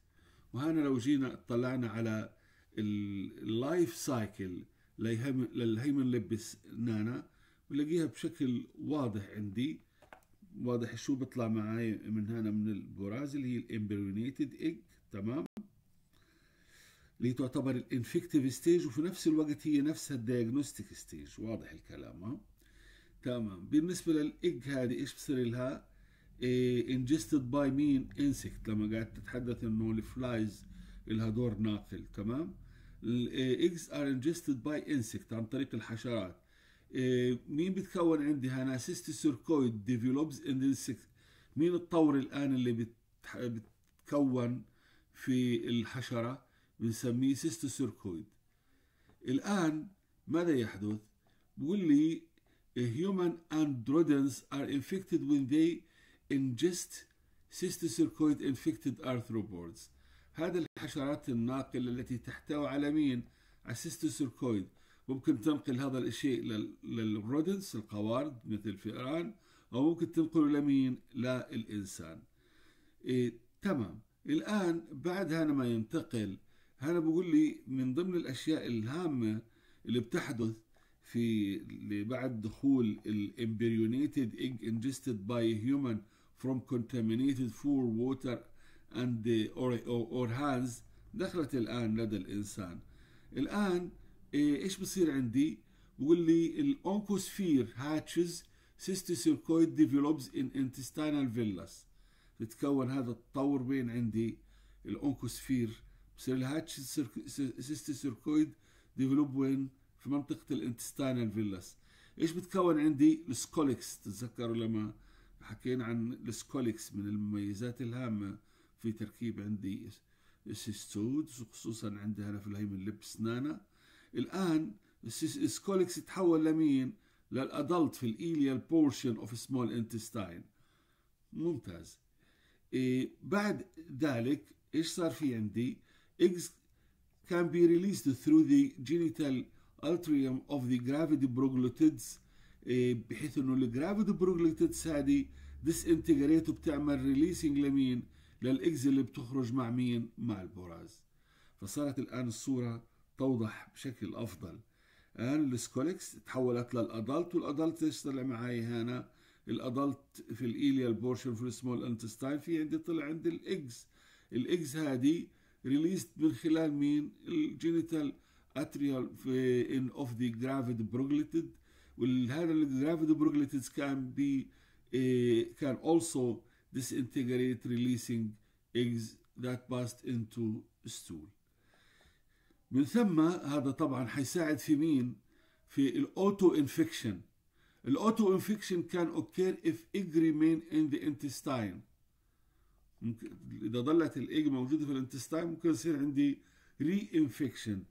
Speaker 1: وهنا لو جينا اطلعنا على اللايف سايكل للهيمن لبس نانا بلاقيها بشكل واضح عندي واضح شو بطلع معي من هنا من البراز اللي هي الامبريونيتد ايج تمام اللي تعتبر الانفكتيف ستيج وفي نفس الوقت هي نفسها الدياجنوستيك ستيج واضح الكلام ها تمام بالنسبه للايج هذه ايش بصير لها انجستد باي مين انسكت لما قاعد تتحدث انه الفلايز لها دور ناقل تمام الايجز ار انجستد باي انسكت عن طريق الحشرات إيه، مين بتكون عندها ناسيست السيركويد ديفلوبز انسكت مين الطور الان اللي بتكون في الحشره بنسميه سيستوسيركويد الآن ماذا يحدث؟ بيقول لي human androgens are infected when they ingest cysticercoid infected arthropods هذا الحشرات الناقلة التي تحتوي على مين؟ على السيستوسيركويد ممكن تنقل هذا الشيء للرودنس القوارض مثل الفئران أو ممكن تنقله لمين؟ للإنسان إيه تمام الآن بعد هذا ما ينتقل هذا بقول لي من ضمن الاشياء الهامه اللي بتحدث في اللي بعد دخول الامبريونيتد ايج انجستد باي هيومن from contaminated food water and or, or, hands دخلت الآن لدى الإنسان الآن إيه، إيش بصير عندي بقول لي الأونكوسفير هاتشز سيستوسيركويد ديفلوبز إن intestinal villas تتكون هذا التطور بين عندي الأونكوسفير الهاتش هاتش سيستيسيركويد ديفلوب وين في منطقة الانتستان فيلاس ايش بتكون عندي السكوليكس تتذكروا لما حكينا عن السكوليكس من المميزات الهامة في تركيب عندي السيستودز وخصوصا عندي هنا في الهيمن لب نانا الان السكوليكس تحول لمين للادلت في الايليال بورشن اوف سمول انتستاين ممتاز إيه بعد ذلك ايش صار في عندي eggs can be released through the genital atrium of the gravid proglottids eh, بحيث انه الجرافيد بروجليتيدس هذه ديسانتجريت وبتعمل ريليسنج لمين؟ للاكز اللي بتخرج مع مين؟ مع البراز. فصارت الان الصوره توضح بشكل افضل. الان السكولكس تحولت للادلت والادلت ايش طلع معي هنا؟ الادلت في الايليال بورشن في السمول انتستاين في عندي طلع عند الاجز. الاجز هذه released bilhilal mean genital atrial eh, in of the gravid proglitid will have the gravid proglitids can be eh, can also disintegrate releasing eggs that passed into stool من ثم هذا طبعا حيساعد في مين في الاوتو انفكشن الاوتو انفكشن كان اوكير اف ايج ريمين ان ذا انتستاين ممكن اذا ظلت الايج موجوده في الانتستاين ممكن يصير عندي ري انفكشن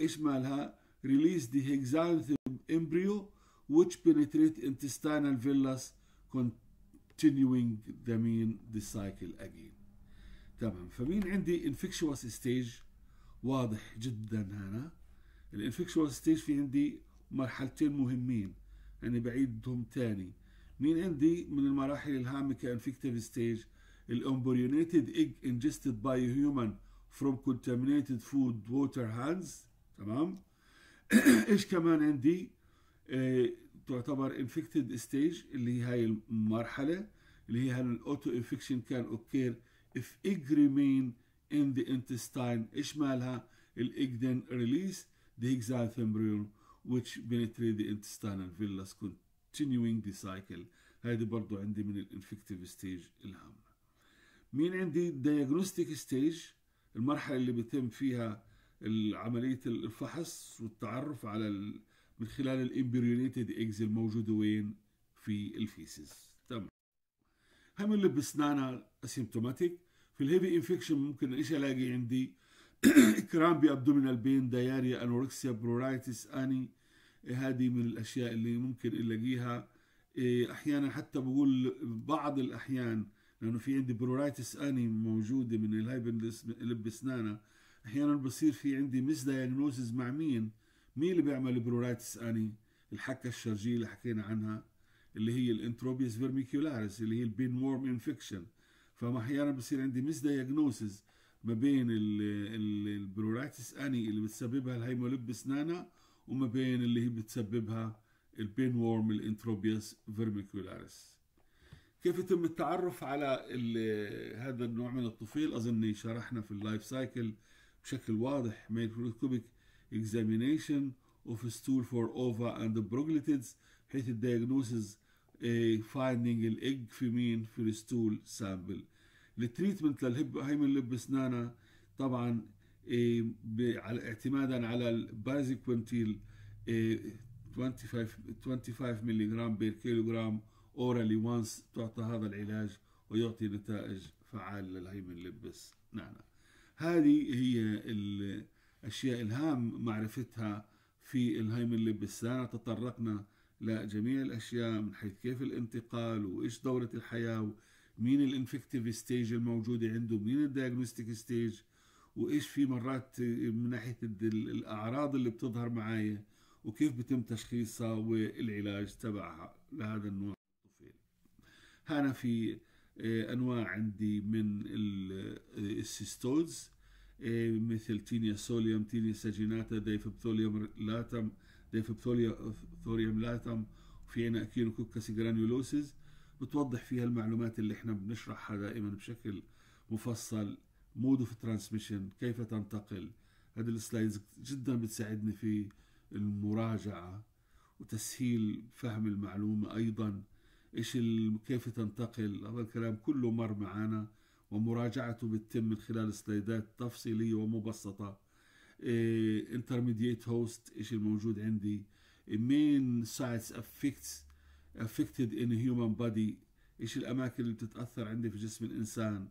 Speaker 1: ايش مالها ريليز دي هيكزانثيوم امبريو which penetrate intestinal villas continuing the mean the cycle again تمام فمين عندي infectious stage واضح جدا هنا الانفكشوس ستيج في عندي مرحلتين مهمين يعني بعيدهم تاني مين عندي من المراحل الهامة كانفكتيف ستيج الامبريونيتد ايج انجستد باي هيومن فروم كونتامينيتد فود ووتر هاندز تمام *coughs* ايش كمان عندي اه تعتبر انفكتد ستيج اللي هي هاي المرحله اللي هي هل الاوتو انفكشن كان اوكير اف ايج ريمين ان ذا انتستاين ايش مالها الايج ذن ريليس ذا exiled embryo which penetrate the intestinal villus continuing the cycle هذه برضو عندي من الانفكتيف ستيج الهام مين عندي الدياجنوستيك ستيج المرحله اللي بيتم فيها عمليه الفحص والتعرف على من خلال الامبريونيتد ايجز الموجوده وين في الفيسز تمام هم اللي بسنانا اسيمتوماتيك في الهيفي انفكشن ممكن ايش الاقي عندي *coughs* اكرام بابدومينال بين دياريا انوركسيا برورايتس اني هذه من الاشياء اللي ممكن الاقيها إيه، احيانا حتى بقول بعض الاحيان لانه في عندي برورايتس اني موجوده من الهايبن بسنانه احيانا بصير في عندي مس دايجنوزز مع مين مين اللي بيعمل برورايتس اني الحكه الشرجيه اللي حكينا عنها اللي هي الانتروبيس فيرميكولاريس اللي هي البين وورم انفكشن فاحيانا بصير عندي مس دايجنوزز ما بين البرورايتس اني اللي بتسببها الهيموليب بسنانه وما بين اللي هي بتسببها البين وورم الانتروبيس فيرميكولاريس كيف يتم التعرف على هذا النوع من الطفيل اظن شرحنا في اللايف سايكل بشكل واضح ميكروسكوبيك اكزامينيشن اوف ستول فور اوفا اند بروجليتيدز حيث الدايجنوسز فايندينج الايج في مين في الستول سامبل التريتمنت هيمن لب اسنانه طبعا اعتمادا على البازيكوينتيل 25 25 ملغ بير كيلوغرام اورالي وانس تعطى هذا العلاج ويعطي نتائج فعالة للهيمن لبس نعم هذه هي الأشياء الهام معرفتها في الهيمن لبستان تطرقنا لجميع الأشياء من حيث كيف الانتقال وإيش دورة الحياة ومين الانفكتيف ستيج الموجودة عنده مين الدياجنوستيك ستيج وإيش في مرات من ناحية الأعراض اللي بتظهر معايا وكيف بتم تشخيصها والعلاج تبعها لهذا النوع هنا في آه، انواع عندي من آه، السيستوز آه، مثل تينيا سوليوم تينيا ساجيناتا ديفبثوليوم لاتم دايفبثوليوم لاتم وفي عنا اكينوكوكاس جرانيولوسيز بتوضح فيها المعلومات اللي احنا بنشرحها دائما بشكل مفصل مود اوف ترانسميشن كيف تنتقل هذه السلايدز جدا بتساعدني في المراجعه وتسهيل فهم المعلومه ايضا ايش كيف تنتقل هذا الكلام كله مر معنا ومراجعته بتتم من خلال سلايدات تفصيليه ومبسطه انترميديت هوست ايش الموجود عندي مين سايتس افكتس افكتد ان هيومن بودي ايش الاماكن اللي بتتاثر عندي في جسم الانسان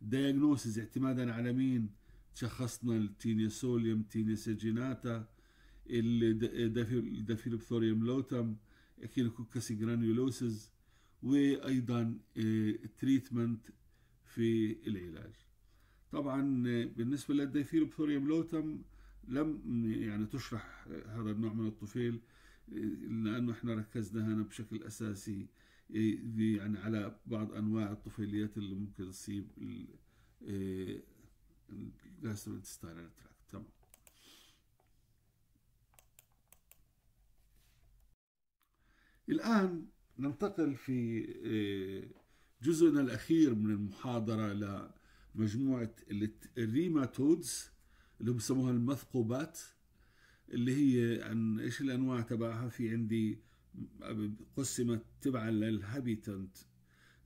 Speaker 1: دايجنوسز اعتمادا على مين شخصنا التينيا سوليوم تينيا الدافيلوبثوريوم لوتم اكينوكوكاسي جرانيولوسز وايضا تريتمنت آه، في العلاج طبعا آه، بالنسبه للديثيروبثوريوم لوتم لم يعني تشرح هذا النوع من الطفيل آه، لانه احنا ركزنا هنا بشكل اساسي يعني على بعض انواع الطفيليات اللي ممكن تصيب الجاستروانتستينال تراكت تمام الان ننتقل في آه، جزءنا الأخير من المحاضرة لمجموعة الريماتودز اللي هم سموها المثقوبات اللي هي عن ايش الانواع تبعها في عندي قسمت تبعا للهابيتانت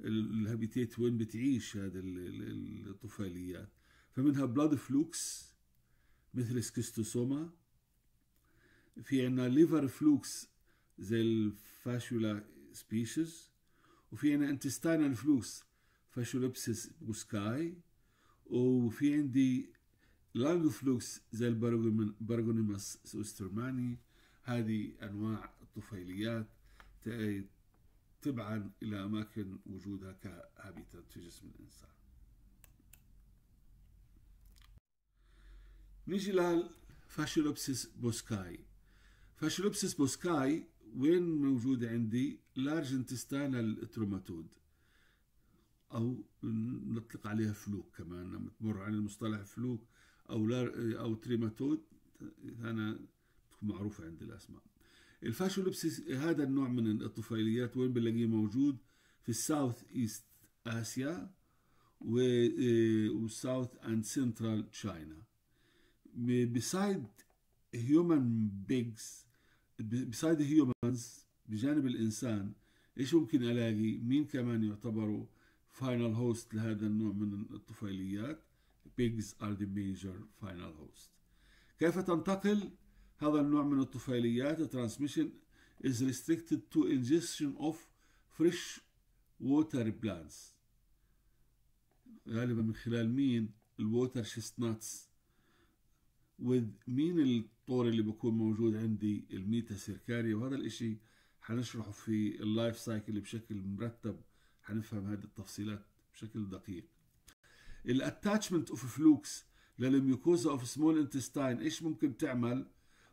Speaker 1: الهابيتيت وين بتعيش هذه الطفيليات فمنها بلاد فلوكس مثل سكستوسوما في عندنا ليفر فلوكس زي الفاشولا سبيشيز وفي عنا انتستاين الفلوس فاشولبسس بوسكاي وفي عندي لانج فلوكس زي البرغونيماس سوسترماني هذه انواع الطفيليات تبعا الى اماكن وجودها كهابيتات في جسم الانسان. نيجي للفاشيولوبسيس بوسكاي. فاشولوبسس بوسكاي وين موجودة عندي لارج انتستانال تروماتود أو نطلق عليها فلوك كمان لما تمر عن المصطلح فلوك أو لار أو تريماتود أنا معروفة عند الأسماء الفاشولبسيس هذا النوع من الطفيليات وين بنلاقيه موجود في الساوث ايست اسيا والساوث اند سنترال تشاينا بسايد human بيجز بسايد هيومنز بجانب الانسان ايش ممكن الاقي مين كمان يعتبروا فاينل هوست لهذا النوع من الطفيليات pigs are the major final هوست كيف تنتقل هذا النوع من الطفيليات الترانسميشن is restricted to ingestion of fresh water plants غالبا من خلال مين الووتر شيستناتس وذ مين الطور اللي بكون موجود عندي الميتا سيركاريا وهذا الاشي حنشرحه في اللايف سايكل بشكل مرتب حنفهم هذه التفصيلات بشكل دقيق الاتاتشمنت اوف فلوكس للميوكوزا اوف سمول انتستاين ايش ممكن تعمل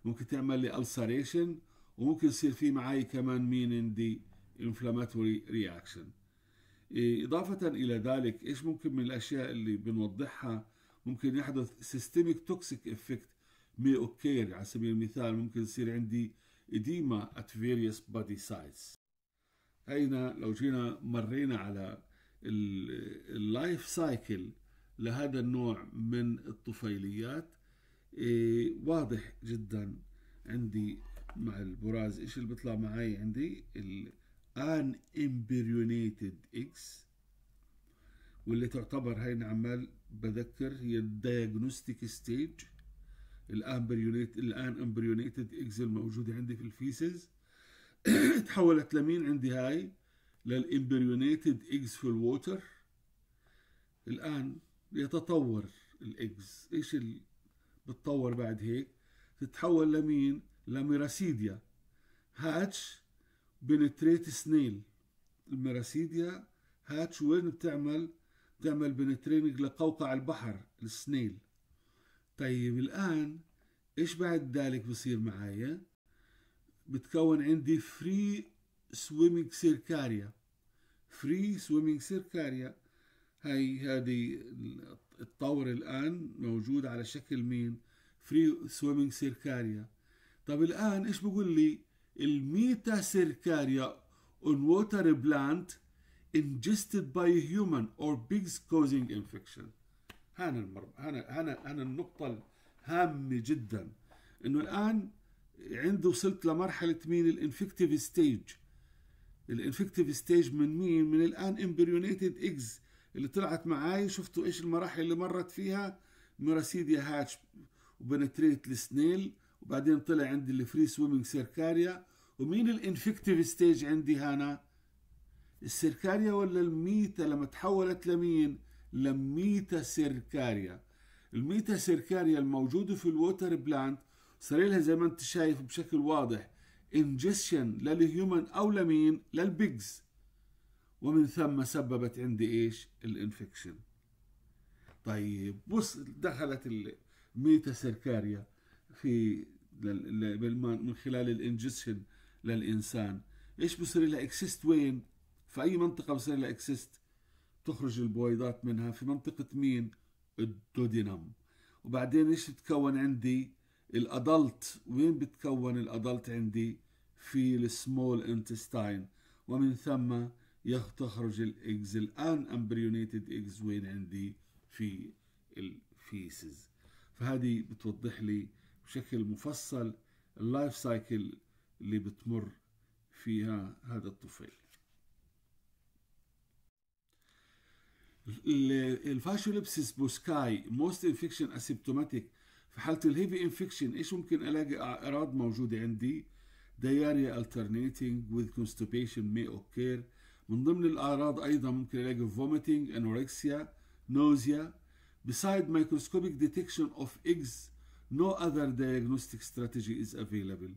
Speaker 1: ممكن تعمل لي ulceration وممكن يصير في معي كمان مين عندي inflammatory reaction إيه، إضافة إلى ذلك إيش ممكن من الأشياء اللي بنوضحها ممكن يحدث سيستميك توكسيك افكت may occur على سبيل المثال ممكن يصير عندي اديما at various body sites هينا لو جينا مرينا على اللايف سايكل لهذا النوع من الطفيليات إيه واضح جدا عندي مع البراز ايش اللي بيطلع معي عندي الان امبريونيتد اكس واللي تعتبر هي نعمل بذكر هي الدياجنوستيك ستيج بريونيت الان امبريونيتد اكزل موجوده عندي في الفيسز *clears throat* تحولت لمين عندي هاي للامبريونيتد اكز في الووتر الان يتطور الاكز ايش اللي بتطور بعد هيك تتحول لمين لميراسيديا هاتش بنتريت سنيل الميراسيديا هاتش وين بتعمل تعمل بنترينج لقوقع البحر السنيل طيب الآن إيش بعد ذلك بصير معايا بتكون عندي فري سويمينج سيركاريا فري سويمينج سيركاريا هاي هذه الطور الآن موجود على شكل مين فري سويمينج سيركاريا طب الآن إيش بقول لي الميتا سيركاريا اون ووتر بلانت ingested by a human or pigs causing infection هنا المرض هنا هنا هنا النقطة الهامة جدا انه الان عنده وصلت لمرحلة مين الانفكتيف ستيج الانفكتيف ستيج من مين من الان امبريونيتد ايجز اللي طلعت معاي شفتوا ايش المراحل اللي مرت فيها ميراسيديا هاتش وبنتريت السنيل وبعدين طلع عندي الفري سويمنج سيركاريا ومين الانفكتيف ستيج عندي هنا السركاريا ولا الميتا لما تحولت لمين لميتا سيركاريا الميتا سيركاريا الموجودة في الووتر بلانت صار لها زي ما انت شايف بشكل واضح انجشن للهيومن او لمين للبيجز ومن ثم سببت عندي ايش الانفكشن طيب بص دخلت الميتا سيركاريا في من خلال الانجشن للانسان ايش بصير لها اكسست وين فأي منطقة بصير لها اكسست تخرج البويضات منها في منطقة مين؟ الدودينم وبعدين ايش تتكون عندي؟ الأدلت وين بتكون الأدلت عندي؟ في السمول انتستاين ومن ثم تخرج الاكز الان امبريونيتد اكز وين عندي في الفيسز فهذه بتوضح لي بشكل مفصل اللايف سايكل اللي بتمر فيها هذا الطفل الفاشوليبسيس بوسكاي موست انفكشن اسيبتوماتيك في حاله الهيفي انفكشن ايش ممكن الاقي اعراض موجوده عندي دياريا alternating with constipation may occur من ضمن الاعراض ايضا ممكن الاقي vomiting anorexia nausea beside microscopic detection of eggs no other diagnostic strategy is available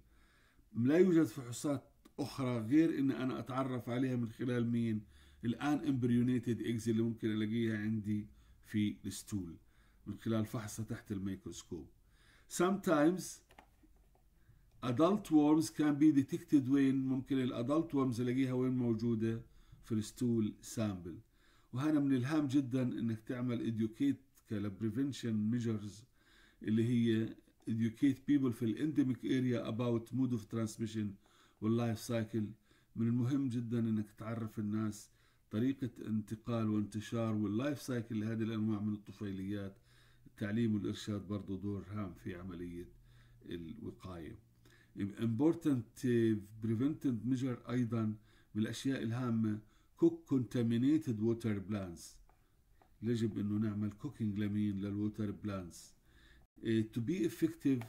Speaker 1: لا يوجد فحوصات اخرى غير ان انا اتعرف عليها من خلال مين الان امبريونيتد ايجز اللي ممكن الاقيها عندي في الستول من خلال فحصها تحت الميكروسكوب sometimes adult worms can be detected وين ممكن الادلت worms الاقيها وين موجوده في الستول سامبل وهنا من الهام جدا انك تعمل educate prevention measures اللي هي educate people في الانديميك اريا about mode of transmission واللايف سايكل من المهم جدا انك تعرف الناس طريقة انتقال وانتشار واللايف سايكل لهذه الأنواع من الطفيليات التعليم والإرشاد برضه دور هام في عملية الوقاية important preventive measure أيضا من الأشياء الهامة cook contaminated water plants يجب أنه نعمل cooking لمين للwater plants eh, to be effective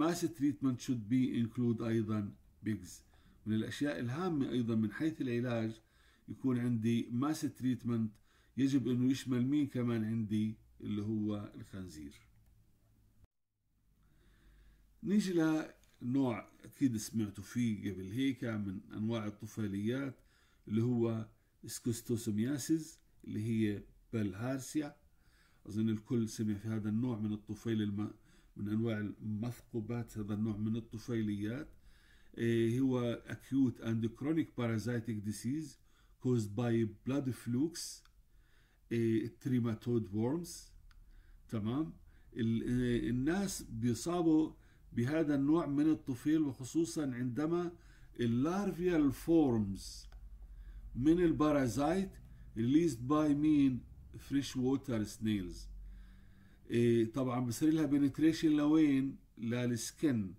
Speaker 1: mass treatment should be include أيضا pigs من الأشياء الهامة أيضا من حيث العلاج يكون عندي ماس تريتمنت يجب انه يشمل مين كمان عندي اللي هو الخنزير نيجي لنوع اكيد سمعتوا فيه قبل هيك من انواع الطفيليات اللي هو سكوستوسومياسيس اللي هي بالهارسيا اظن الكل سمع في هذا النوع من الطفيل الم... من انواع المثقوبات هذا النوع من الطفيليات إيه هو acute and chronic parasitic disease caused by blood flukes trematode worms تمام آه، الناس بيصابوا بهذا النوع من الطفيل وخصوصا عندما اللارفيال فورمز من البارازايت released by مين فريش ووتر سنيلز طبعا بصير لها penetration لوين للسكن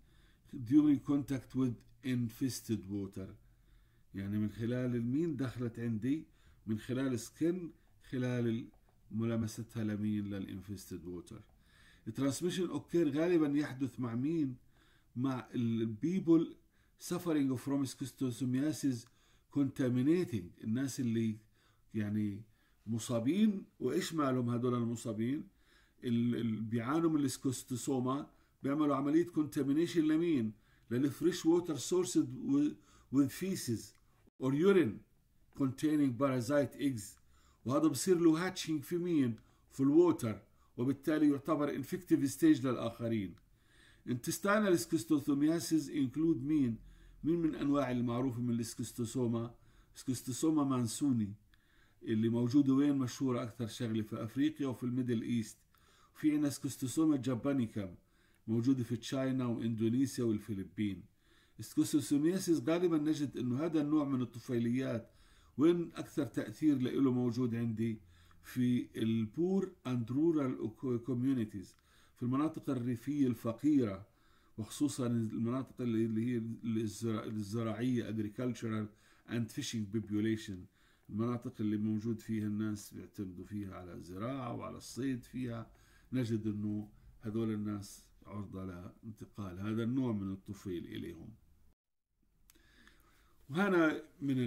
Speaker 1: during contact with infested water يعني من خلال المين دخلت عندي من خلال سكن خلال ملامستها لمين للانفستد ووتر الترانسميشن اوكير غالبا يحدث مع مين مع البيبل سفرينج فروم promiscuous كونتامينيتنج الناس اللي يعني مصابين وايش مالهم هدول المصابين اللي بيعانوا من السكوستوسوما بيعملوا عمليه كونتامينيشن لمين للفريش ووتر سورسد وذ فيسز or urine containing parasite eggs وهذا بصير له هاتشنج في مين في الووتر وبالتالي يعتبر infective stage للآخرين intestinal schistosomiasis include مين مين من أنواع المعروفة من السكستوسوما سكستوسوما مانسوني اللي موجودة وين مشهورة أكثر شغلة في أفريقيا وفي الميدل إيست في عنا سكستوسوما جابانيكا موجودة في تشاينا وإندونيسيا والفلبين سكوسوسوميسيس غالبا نجد انه هذا النوع من الطفيليات وين اكثر تاثير له موجود عندي في البور اند رورال كوميونيتيز في المناطق الريفيه الفقيره وخصوصا المناطق اللي هي الزراعيه agricultural اند فيشنج population المناطق اللي موجود فيها الناس بيعتمدوا فيها على الزراعه وعلى الصيد فيها نجد انه هذول الناس عرضه لانتقال هذا النوع من الطفيل اليهم وهنا من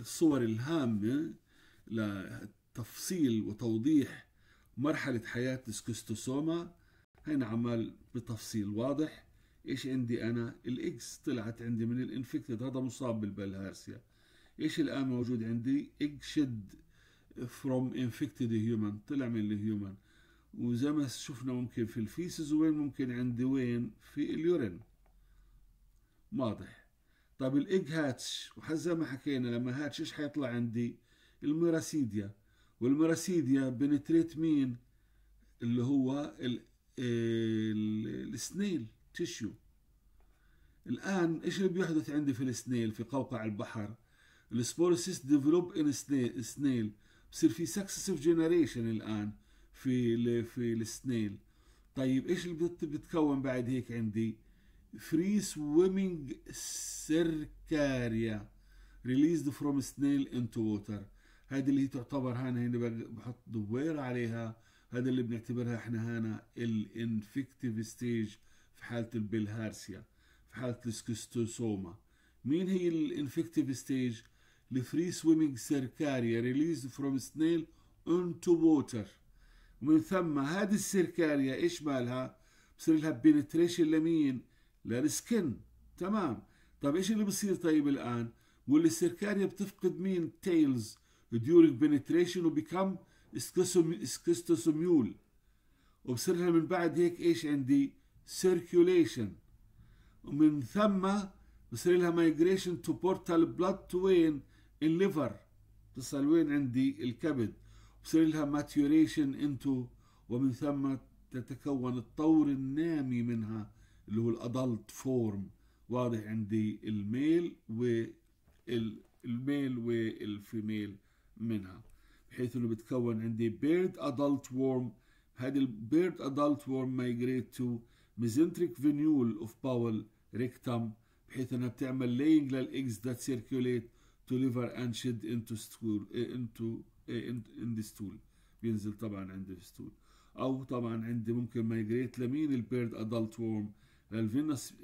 Speaker 1: الصور الهامة لتفصيل وتوضيح مرحلة حياة السكستوسوما هنا عمل بتفصيل واضح ايش عندي انا الاكس طلعت عندي من الانفكتد هذا مصاب بالبلهارسيا ايش الان موجود عندي اكشد فروم انفكتد هيومن طلع من الهيومن وزي ما شفنا ممكن في الفيسز وين ممكن عندي وين في اليورين واضح طب الايج هاتش وحزة ما حكينا لما هاتش ايش حيطلع عندي الميراسيديا والميراسيديا بنتريت مين اللي هو ال السنيل تشيو الان ايش اللي بيحدث عندي في السنيل في قوقع البحر السبورسيس ديفلوب ان سنيل بصير في سكسسيف جنريشن الان في في السنيل طيب ايش اللي بتتكون بعد هيك عندي فري سويمينج سيركاريا ريليزد فروم سنيل انتو ووتر هذه اللي هي تعتبر هنا هنا بحط دويرة عليها هذا اللي بنعتبرها احنا هنا الانفكتيف ستيج في حالة البلهارسيا في حالة السكستوسوما مين هي الانفكتيف ستيج الفري سويمينج سيركاريا ريليزد فروم سنيل انتو ووتر ومن ثم هذه السيركاريا ايش مالها بصير لها بنتريشن لمين للسكن تمام طيب ايش اللي بصير طيب الان بقول السيركاريا بتفقد مين تيلز during penetration وبيكم سكستوسوميول وبصير لها من بعد هيك ايش عندي circulation ومن ثم بصير لها migration to portal blood to وين الليفر تصل وين عندي الكبد بصير لها maturation into ومن ثم تتكون الطور النامي منها اللي هو الادلت فورم واضح عندي الميل والميل والفيميل منها بحيث انه بتكون عندي بيرد ادلت وورم هذه البيرد ادلت وورم مايجريت تو ميزنتريك فينيول اوف باول ريكتام بحيث انها بتعمل لينج للاكس ذات سيركيوليت تو ليفر اند شيد انتو ستول انتو ان ذا ستول بينزل طبعا عند الستول او طبعا عندي ممكن مايجريت لمين البيرد ادلت وورم للفينس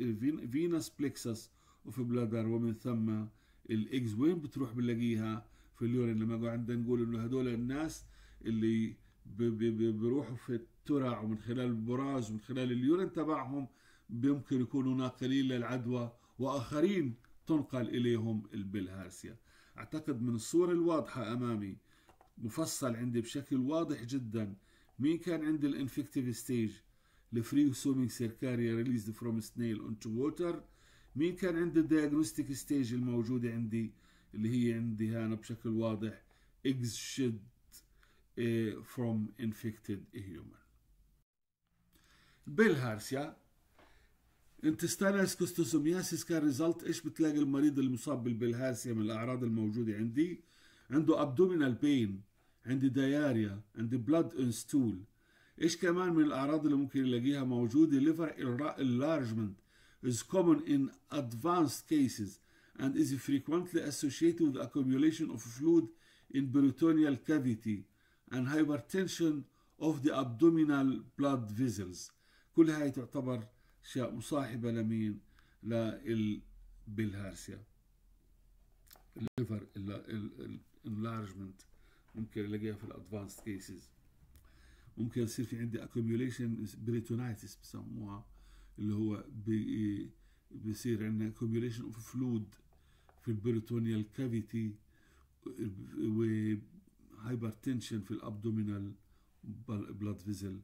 Speaker 1: فينس بلكسس وفي بلادر ومن ثم الاكس وين بتروح بنلاقيها في اليورين لما نقعد نقول انه هذول الناس اللي بيروحوا في الترع ومن خلال البراز ومن خلال اليورين تبعهم ممكن يكونوا ناقلين للعدوى واخرين تنقل اليهم البلهارسيا اعتقد من الصور الواضحه امامي مفصل عندي بشكل واضح جدا مين كان عند الانفكتيف ستيج the free swimming circaria released from snail onto water مين كان عند الدياجنوستيك ستيج الموجودة عندي اللي هي عندي هنا بشكل واضح exited eh, from infected human بالهارسيا intestinal schistosomiasis كان result ايش بتلاقي المريض المصاب بالهارسيا من الاعراض الموجودة عندي عنده abdominal pain عندي دياريا عندي blood in stool ايش كمان من الاعراض اللي ممكن نلاقيها موجوده liver enlargement is common in advanced cases and is frequently associated with accumulation of fluid in peritoneal cavity and hypertension of the abdominal blood vessels كل هاي تعتبر اشياء مصاحبه لمين للبلهارسيا الليفر enlargement ممكن نلاقيها في الادفانسد كيسز ممكن يصير في عندي accumulation بريتونايتس بسموها اللي هو بي بيصير عندنا accumulation of fluid في البريتونيال كافيتي وهايبرتنشن في الابدومينال بلاد فيزل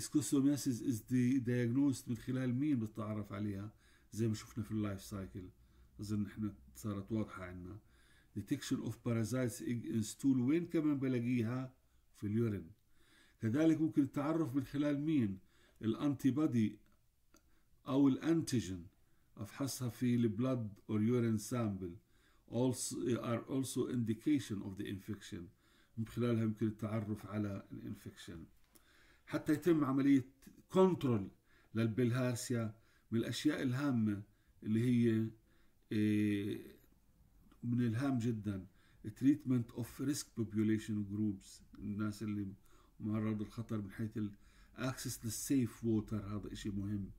Speaker 1: سكوسومياسيس از دي دايجنوست من خلال مين بتتعرف عليها زي ما شفنا في اللايف سايكل اظن احنا صارت واضحه عندنا ديتكشن اوف بارازايتس ان ستول وين كمان بلاقيها في اليورين كذلك ممكن التعرف من خلال مين الانتي بادي او الانتيجين افحصها في البلد or urine سامبل ار اولسو انديكيشن اوف ذا انفكشن من خلالها يمكن التعرف على الانفكشن حتى يتم عملية كنترول للبلهارسيا من الأشياء الهامة اللي هي إيه، من الهام جدا تريتمنت اوف ريسك population جروبس الناس اللي معرض للخطر من حيث الاكسس للسيف ووتر هذا شيء مهم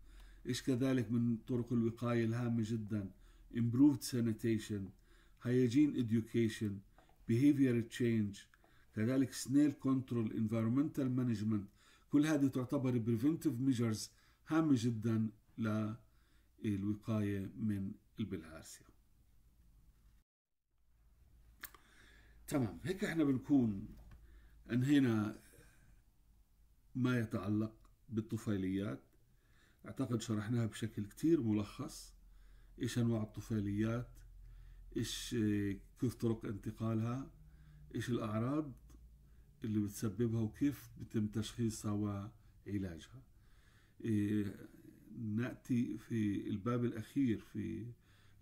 Speaker 1: ايش كذلك من طرق الوقايه الهامه جدا improved sanitation hygiene education behavioral change كذلك سنيل كنترول environmental مانجمنت كل هذه تعتبر بريفنتيف ميجرز هامه جدا للوقايه من البلهارسيا تمام هيك احنا بنكون انهينا ما يتعلق بالطفيليات أعتقد شرحناها بشكل كتير ملخص إيش أنواع الطفيليات إيش آه، كيف طرق انتقالها إيش الأعراض اللي بتسببها وكيف بتم تشخيصها وعلاجها إيه نأتي في الباب الأخير في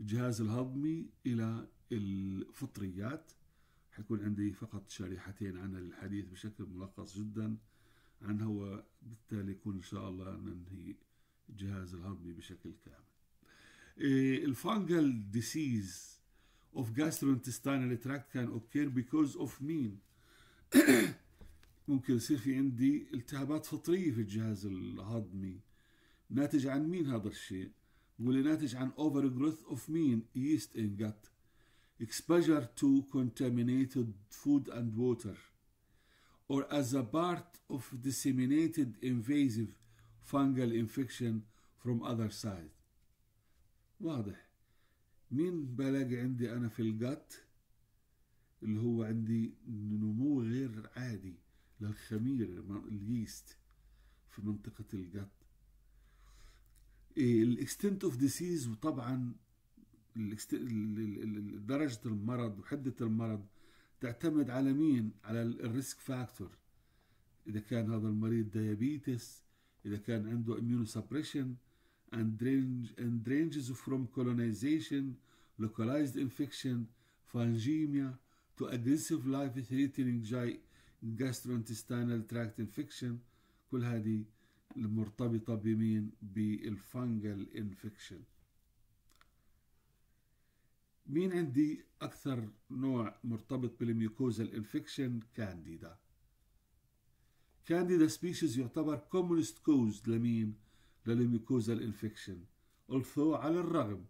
Speaker 1: الجهاز الهضمي إلى الفطريات حيكون عندي فقط شريحتين عن الحديث بشكل ملخص جداً عن هو بالتالي يكون إن شاء الله ننهي الجهاز الهضمي بشكل كامل إيه، الفانجل disease of gastrointestinal tract can occur because of مين *coughs* ممكن يصير في عندي التهابات فطرية في الجهاز الهضمي ناتج عن مين هذا الشيء بقول ناتج عن اوفر جروث اوف مين yeast in gut exposure to contaminated food and water or as a part of disseminated invasive fungal infection from other side واضح مين بلاقي عندي أنا في الجت اللي هو عندي نمو غير عادي للخمير اليست في منطقة الجت إيه، الاكستنت اوف ديسيز وطبعا درجة المرض وحدة المرض تعتمد على مين على الريسك فاكتور اذا كان هذا المريض ديابيتس اذا كان عنده اميونو سبريشن and, range, and ranges from colonization, localized infection, phangemia to aggressive life-threatening gastrointestinal tract infection كل هذه المرتبطة بمين بالفانجل infection مين عندي أكثر نوع مرتبط بالميكوزا الانفكشن كانديدا كانديدا سبيشيز يعتبر كومونست كوز لمين للميكوزا الانفكشن ألثو على الرغم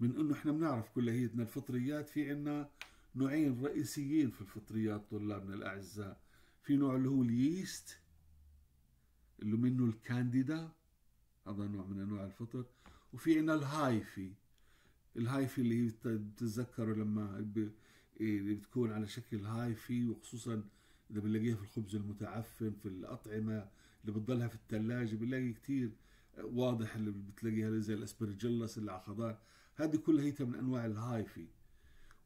Speaker 1: من انه احنا بنعرف كليتنا الفطريات في عنا نوعين رئيسيين في الفطريات طلابنا الاعزاء في نوع اللي هو الييست اللي منه الكانديدا هذا نوع من انواع الفطر وفي عنا الهايفي الهايفي اللي هي بتتذكره لما اللي بتكون على شكل هايفي وخصوصا اذا بنلاقيها في الخبز المتعفن في الأطعمة اللي بتضلها في الثلاجة بنلاقي كثير آه، واضح اللي بتلاقيها زي الأسبرجلس اللي على هذه كلها هي من أنواع الهايفي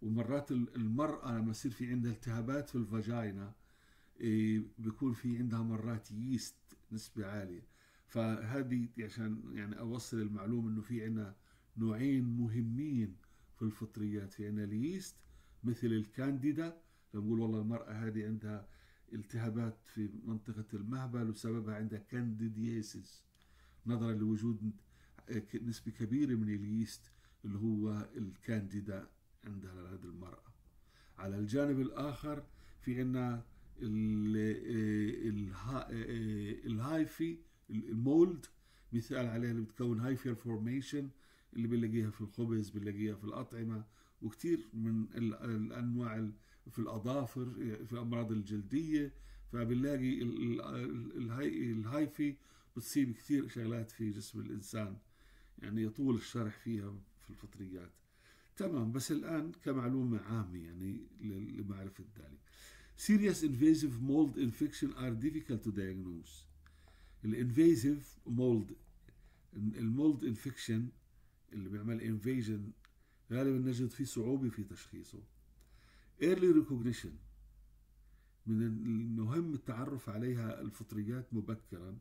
Speaker 1: ومرات المرأة لما يصير في عندها التهابات في الفاجينا إيه، بيكون في عندها مرات ييست نسبة عالية فهذه عشان يعني أوصل المعلومة إنه في عندنا نوعين مهمين في الفطريات في يعني عندنا اليست مثل الكانديدا نقول والله المرأة هذه عندها التهابات في منطقة المهبل وسببها عندها كانديدياسيس نظرا لوجود نسبة كبيرة من اليست اللي هو الكانديدا عند هذه المرأة على الجانب الآخر في عندنا آه، آه، آه، الهايفي المولد مثال عليها اللي بتكون هايفير فورميشن اللي بنلاقيها في الخبز بنلاقيها في الأطعمة وكثير من الأنواع في الأظافر في الأمراض الجلدية فبنلاقي الهايفي بتصيب كثير شغلات في جسم الإنسان يعني يطول الشرح فيها في الفطريات تمام بس الآن كمعلومة عامة يعني لمعرفة ذلك serious invasive mold infection are difficult to diagnose الانفيزيف مولد المولد انفكشن اللي بيعمل انفيجن غالبا نجد فيه صعوبة في تشخيصه ايرلي ريكوجنيشن من المهم التعرف عليها الفطريات مبكرا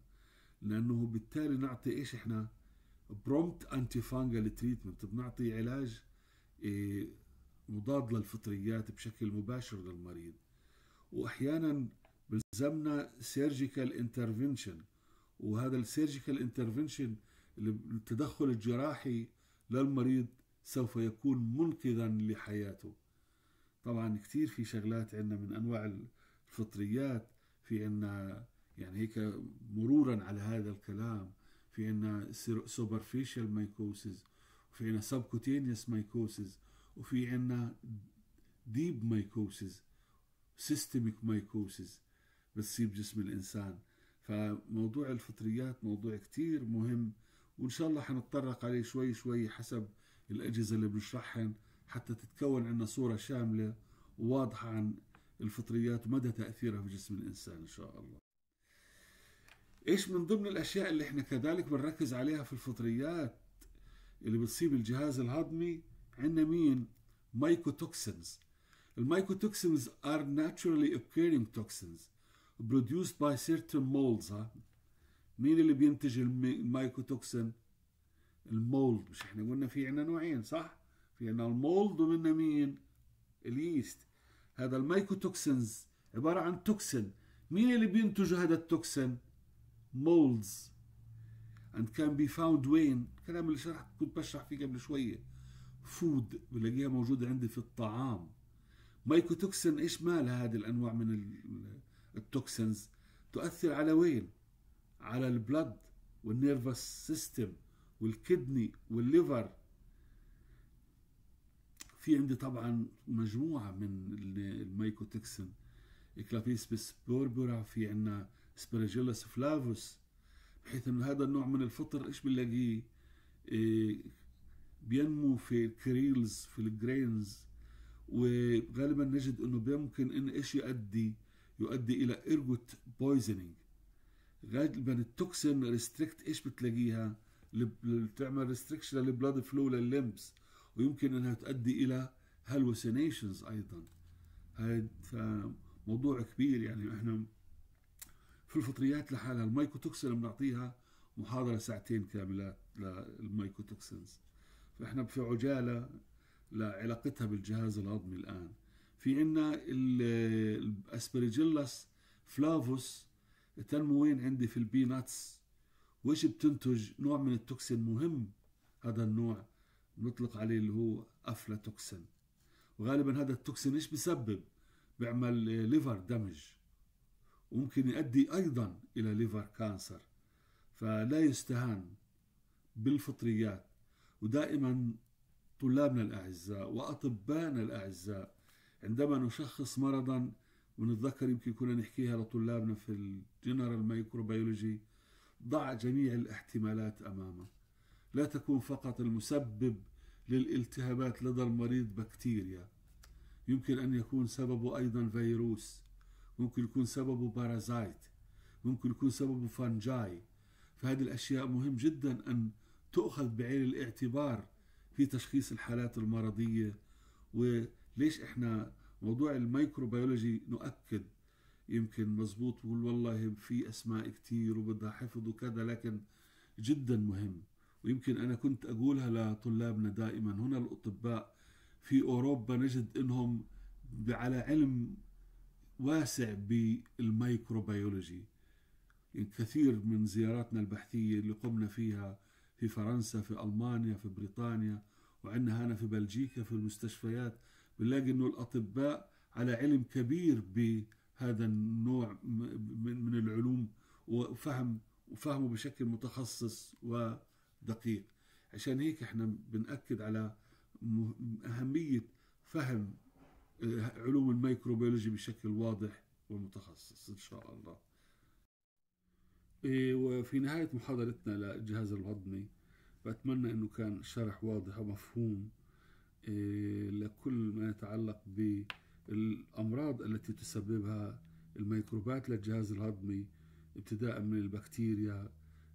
Speaker 1: لأنه بالتالي نعطي إيش إحنا برومبت أنتي فانجل تريتمنت بنعطي علاج إيه، مضاد للفطريات بشكل مباشر للمريض وأحيانا بلزمنا سيرجيكال انترفنشن وهذا السيرجيكال انترفنشن التدخل الجراحي للمريض سوف يكون منقذا لحياته طبعا كثير في شغلات عندنا من انواع الفطريات في عندنا يعني هيك مرورا على هذا الكلام في عندنا سوبرفيشال مايكوسز وفي عندنا سبكوتينيوس مايكوسز وفي عندنا ديب مايكوسز سيستميك مايكوسز بتصيب جسم الانسان فموضوع الفطريات موضوع كثير مهم وإن شاء الله حنتطرق عليه شوي شوي حسب الأجهزة اللي بنشرحهم حتى تتكون عندنا صورة شاملة وواضحة عن الفطريات ومدى تأثيرها في جسم الإنسان إن شاء الله إيش من ضمن الأشياء اللي إحنا كذلك بنركز عليها في الفطريات اللي بتصيب الجهاز الهضمي عندنا مين؟ مايكوتوكسينز المايكوتوكسينز are naturally occurring toxins produced by certain molds مين اللي بينتج المايكوتوكسن المولد مش احنا قلنا في عندنا نوعين صح في عندنا المولد ومنه مين اليست هذا المايكوتوكسنز عبارة عن توكسن مين اللي بينتج هذا التوكسن مولدز and can be found وين الكلام اللي شرحت كنت بشرح فيه قبل شوية فود بلاقيها موجودة عندي في الطعام مايكوتوكسن ايش مالها هذه الانواع من التوكسنز تؤثر على وين على البلد والنيرفس سيستم والكدني والليفر في عندي طبعا مجموعة من الميكوتكسين كلابيسبس بوربورا في عنا سبريجيلس فلافوس بحيث انه هذا النوع من الفطر ايش بنلاقيه إيه، بينمو في الكريلز في الجرينز وغالبا نجد انه بيمكن ان ايش يؤدي يؤدي الى ارجوت بويزنينج غالبا التوكسين ريستريكت ايش بتلاقيها؟ بتعمل ريستريكشن للبلاد فلو لللمبس ويمكن انها تؤدي الى هلوسينيشنز ايضا هذا موضوع كبير يعني احنا في الفطريات لحالها المايكوتوكسين بنعطيها محاضره ساعتين كاملات للمايكوتوكسينز فاحنا في عجاله لعلاقتها بالجهاز الهضمي الان في عندنا الاسبرجيلاس فلافوس تنمو وين عندي في البيناتس وش بتنتج نوع من التوكسين مهم هذا النوع نطلق عليه اللي هو أفلاتوكسين وغالبا هذا التوكسين إيش بسبب بيعمل ليفر دمج وممكن يؤدي أيضا إلى ليفر كانسر فلا يستهان بالفطريات ودائما طلابنا الأعزاء وأطبائنا الأعزاء عندما نشخص مرضا ونتذكر يمكن كنا نحكيها لطلابنا في الجنرال مايكروبيولوجي ضع جميع الاحتمالات أمامك لا تكون فقط المسبب للالتهابات لدى المريض بكتيريا يمكن أن يكون سببه أيضا فيروس ممكن يكون سببه بارازايت ممكن يكون سببه فانجاي فهذه الأشياء مهم جدا أن تؤخذ بعين الاعتبار في تشخيص الحالات المرضية وليش إحنا موضوع الميكروبيولوجي نؤكد يمكن مزبوط بقول والله في اسماء كتير وبدها حفظ وكذا لكن جدا مهم ويمكن انا كنت اقولها لطلابنا دائما هنا الاطباء في اوروبا نجد انهم على علم واسع بالميكروبيولوجي يعني كثير من زياراتنا البحثيه اللي قمنا فيها في فرنسا في المانيا في بريطانيا وعندنا هنا في بلجيكا في المستشفيات بنلاقي انه الاطباء على علم كبير بهذا النوع من العلوم وفهم وفهمه بشكل متخصص ودقيق عشان هيك احنا بنأكد على أهمية فهم آه، علوم الميكروبيولوجي بشكل واضح ومتخصص إن شاء الله إيه، وفي نهاية محاضرتنا للجهاز الهضمي بتمنى أنه كان شرح واضح ومفهوم لكل ما يتعلق بالأمراض التي تسببها الميكروبات للجهاز الهضمي ابتداء من البكتيريا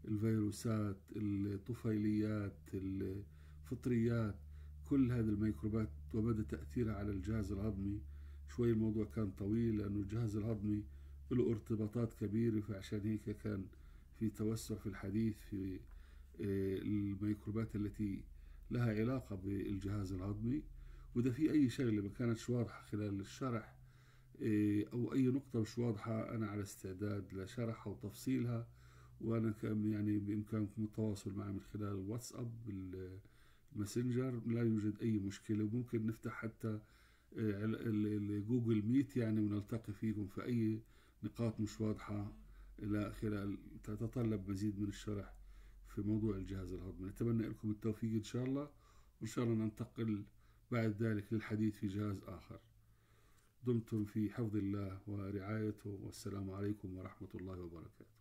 Speaker 1: الفيروسات الطفيليات الفطريات كل هذه الميكروبات ومدى تأثيرها على الجهاز الهضمي شوي الموضوع كان طويل لأنه الجهاز الهضمي له ارتباطات كبيرة فعشان هيك كان في توسع في الحديث في آه، الميكروبات التي لها علاقة بالجهاز الهضمي وإذا في أي شغلة ما كانتش واضحة خلال الشرح إيه، أو أي نقطة مش واضحة أنا على استعداد لشرحها وتفصيلها وأنا يعني بإمكانكم التواصل معي من خلال الواتساب بالماسنجر لا يوجد أي مشكلة وممكن نفتح حتى إيه، جوجل ميت يعني ونلتقي فيكم في أي نقاط مش واضحة خلال تتطلب مزيد من الشرح في موضوع الجهاز الهضمي نتمنى لكم التوفيق إن شاء الله وإن شاء الله ننتقل بعد ذلك للحديث في جهاز آخر دمتم في حفظ الله ورعايته والسلام عليكم ورحمة الله وبركاته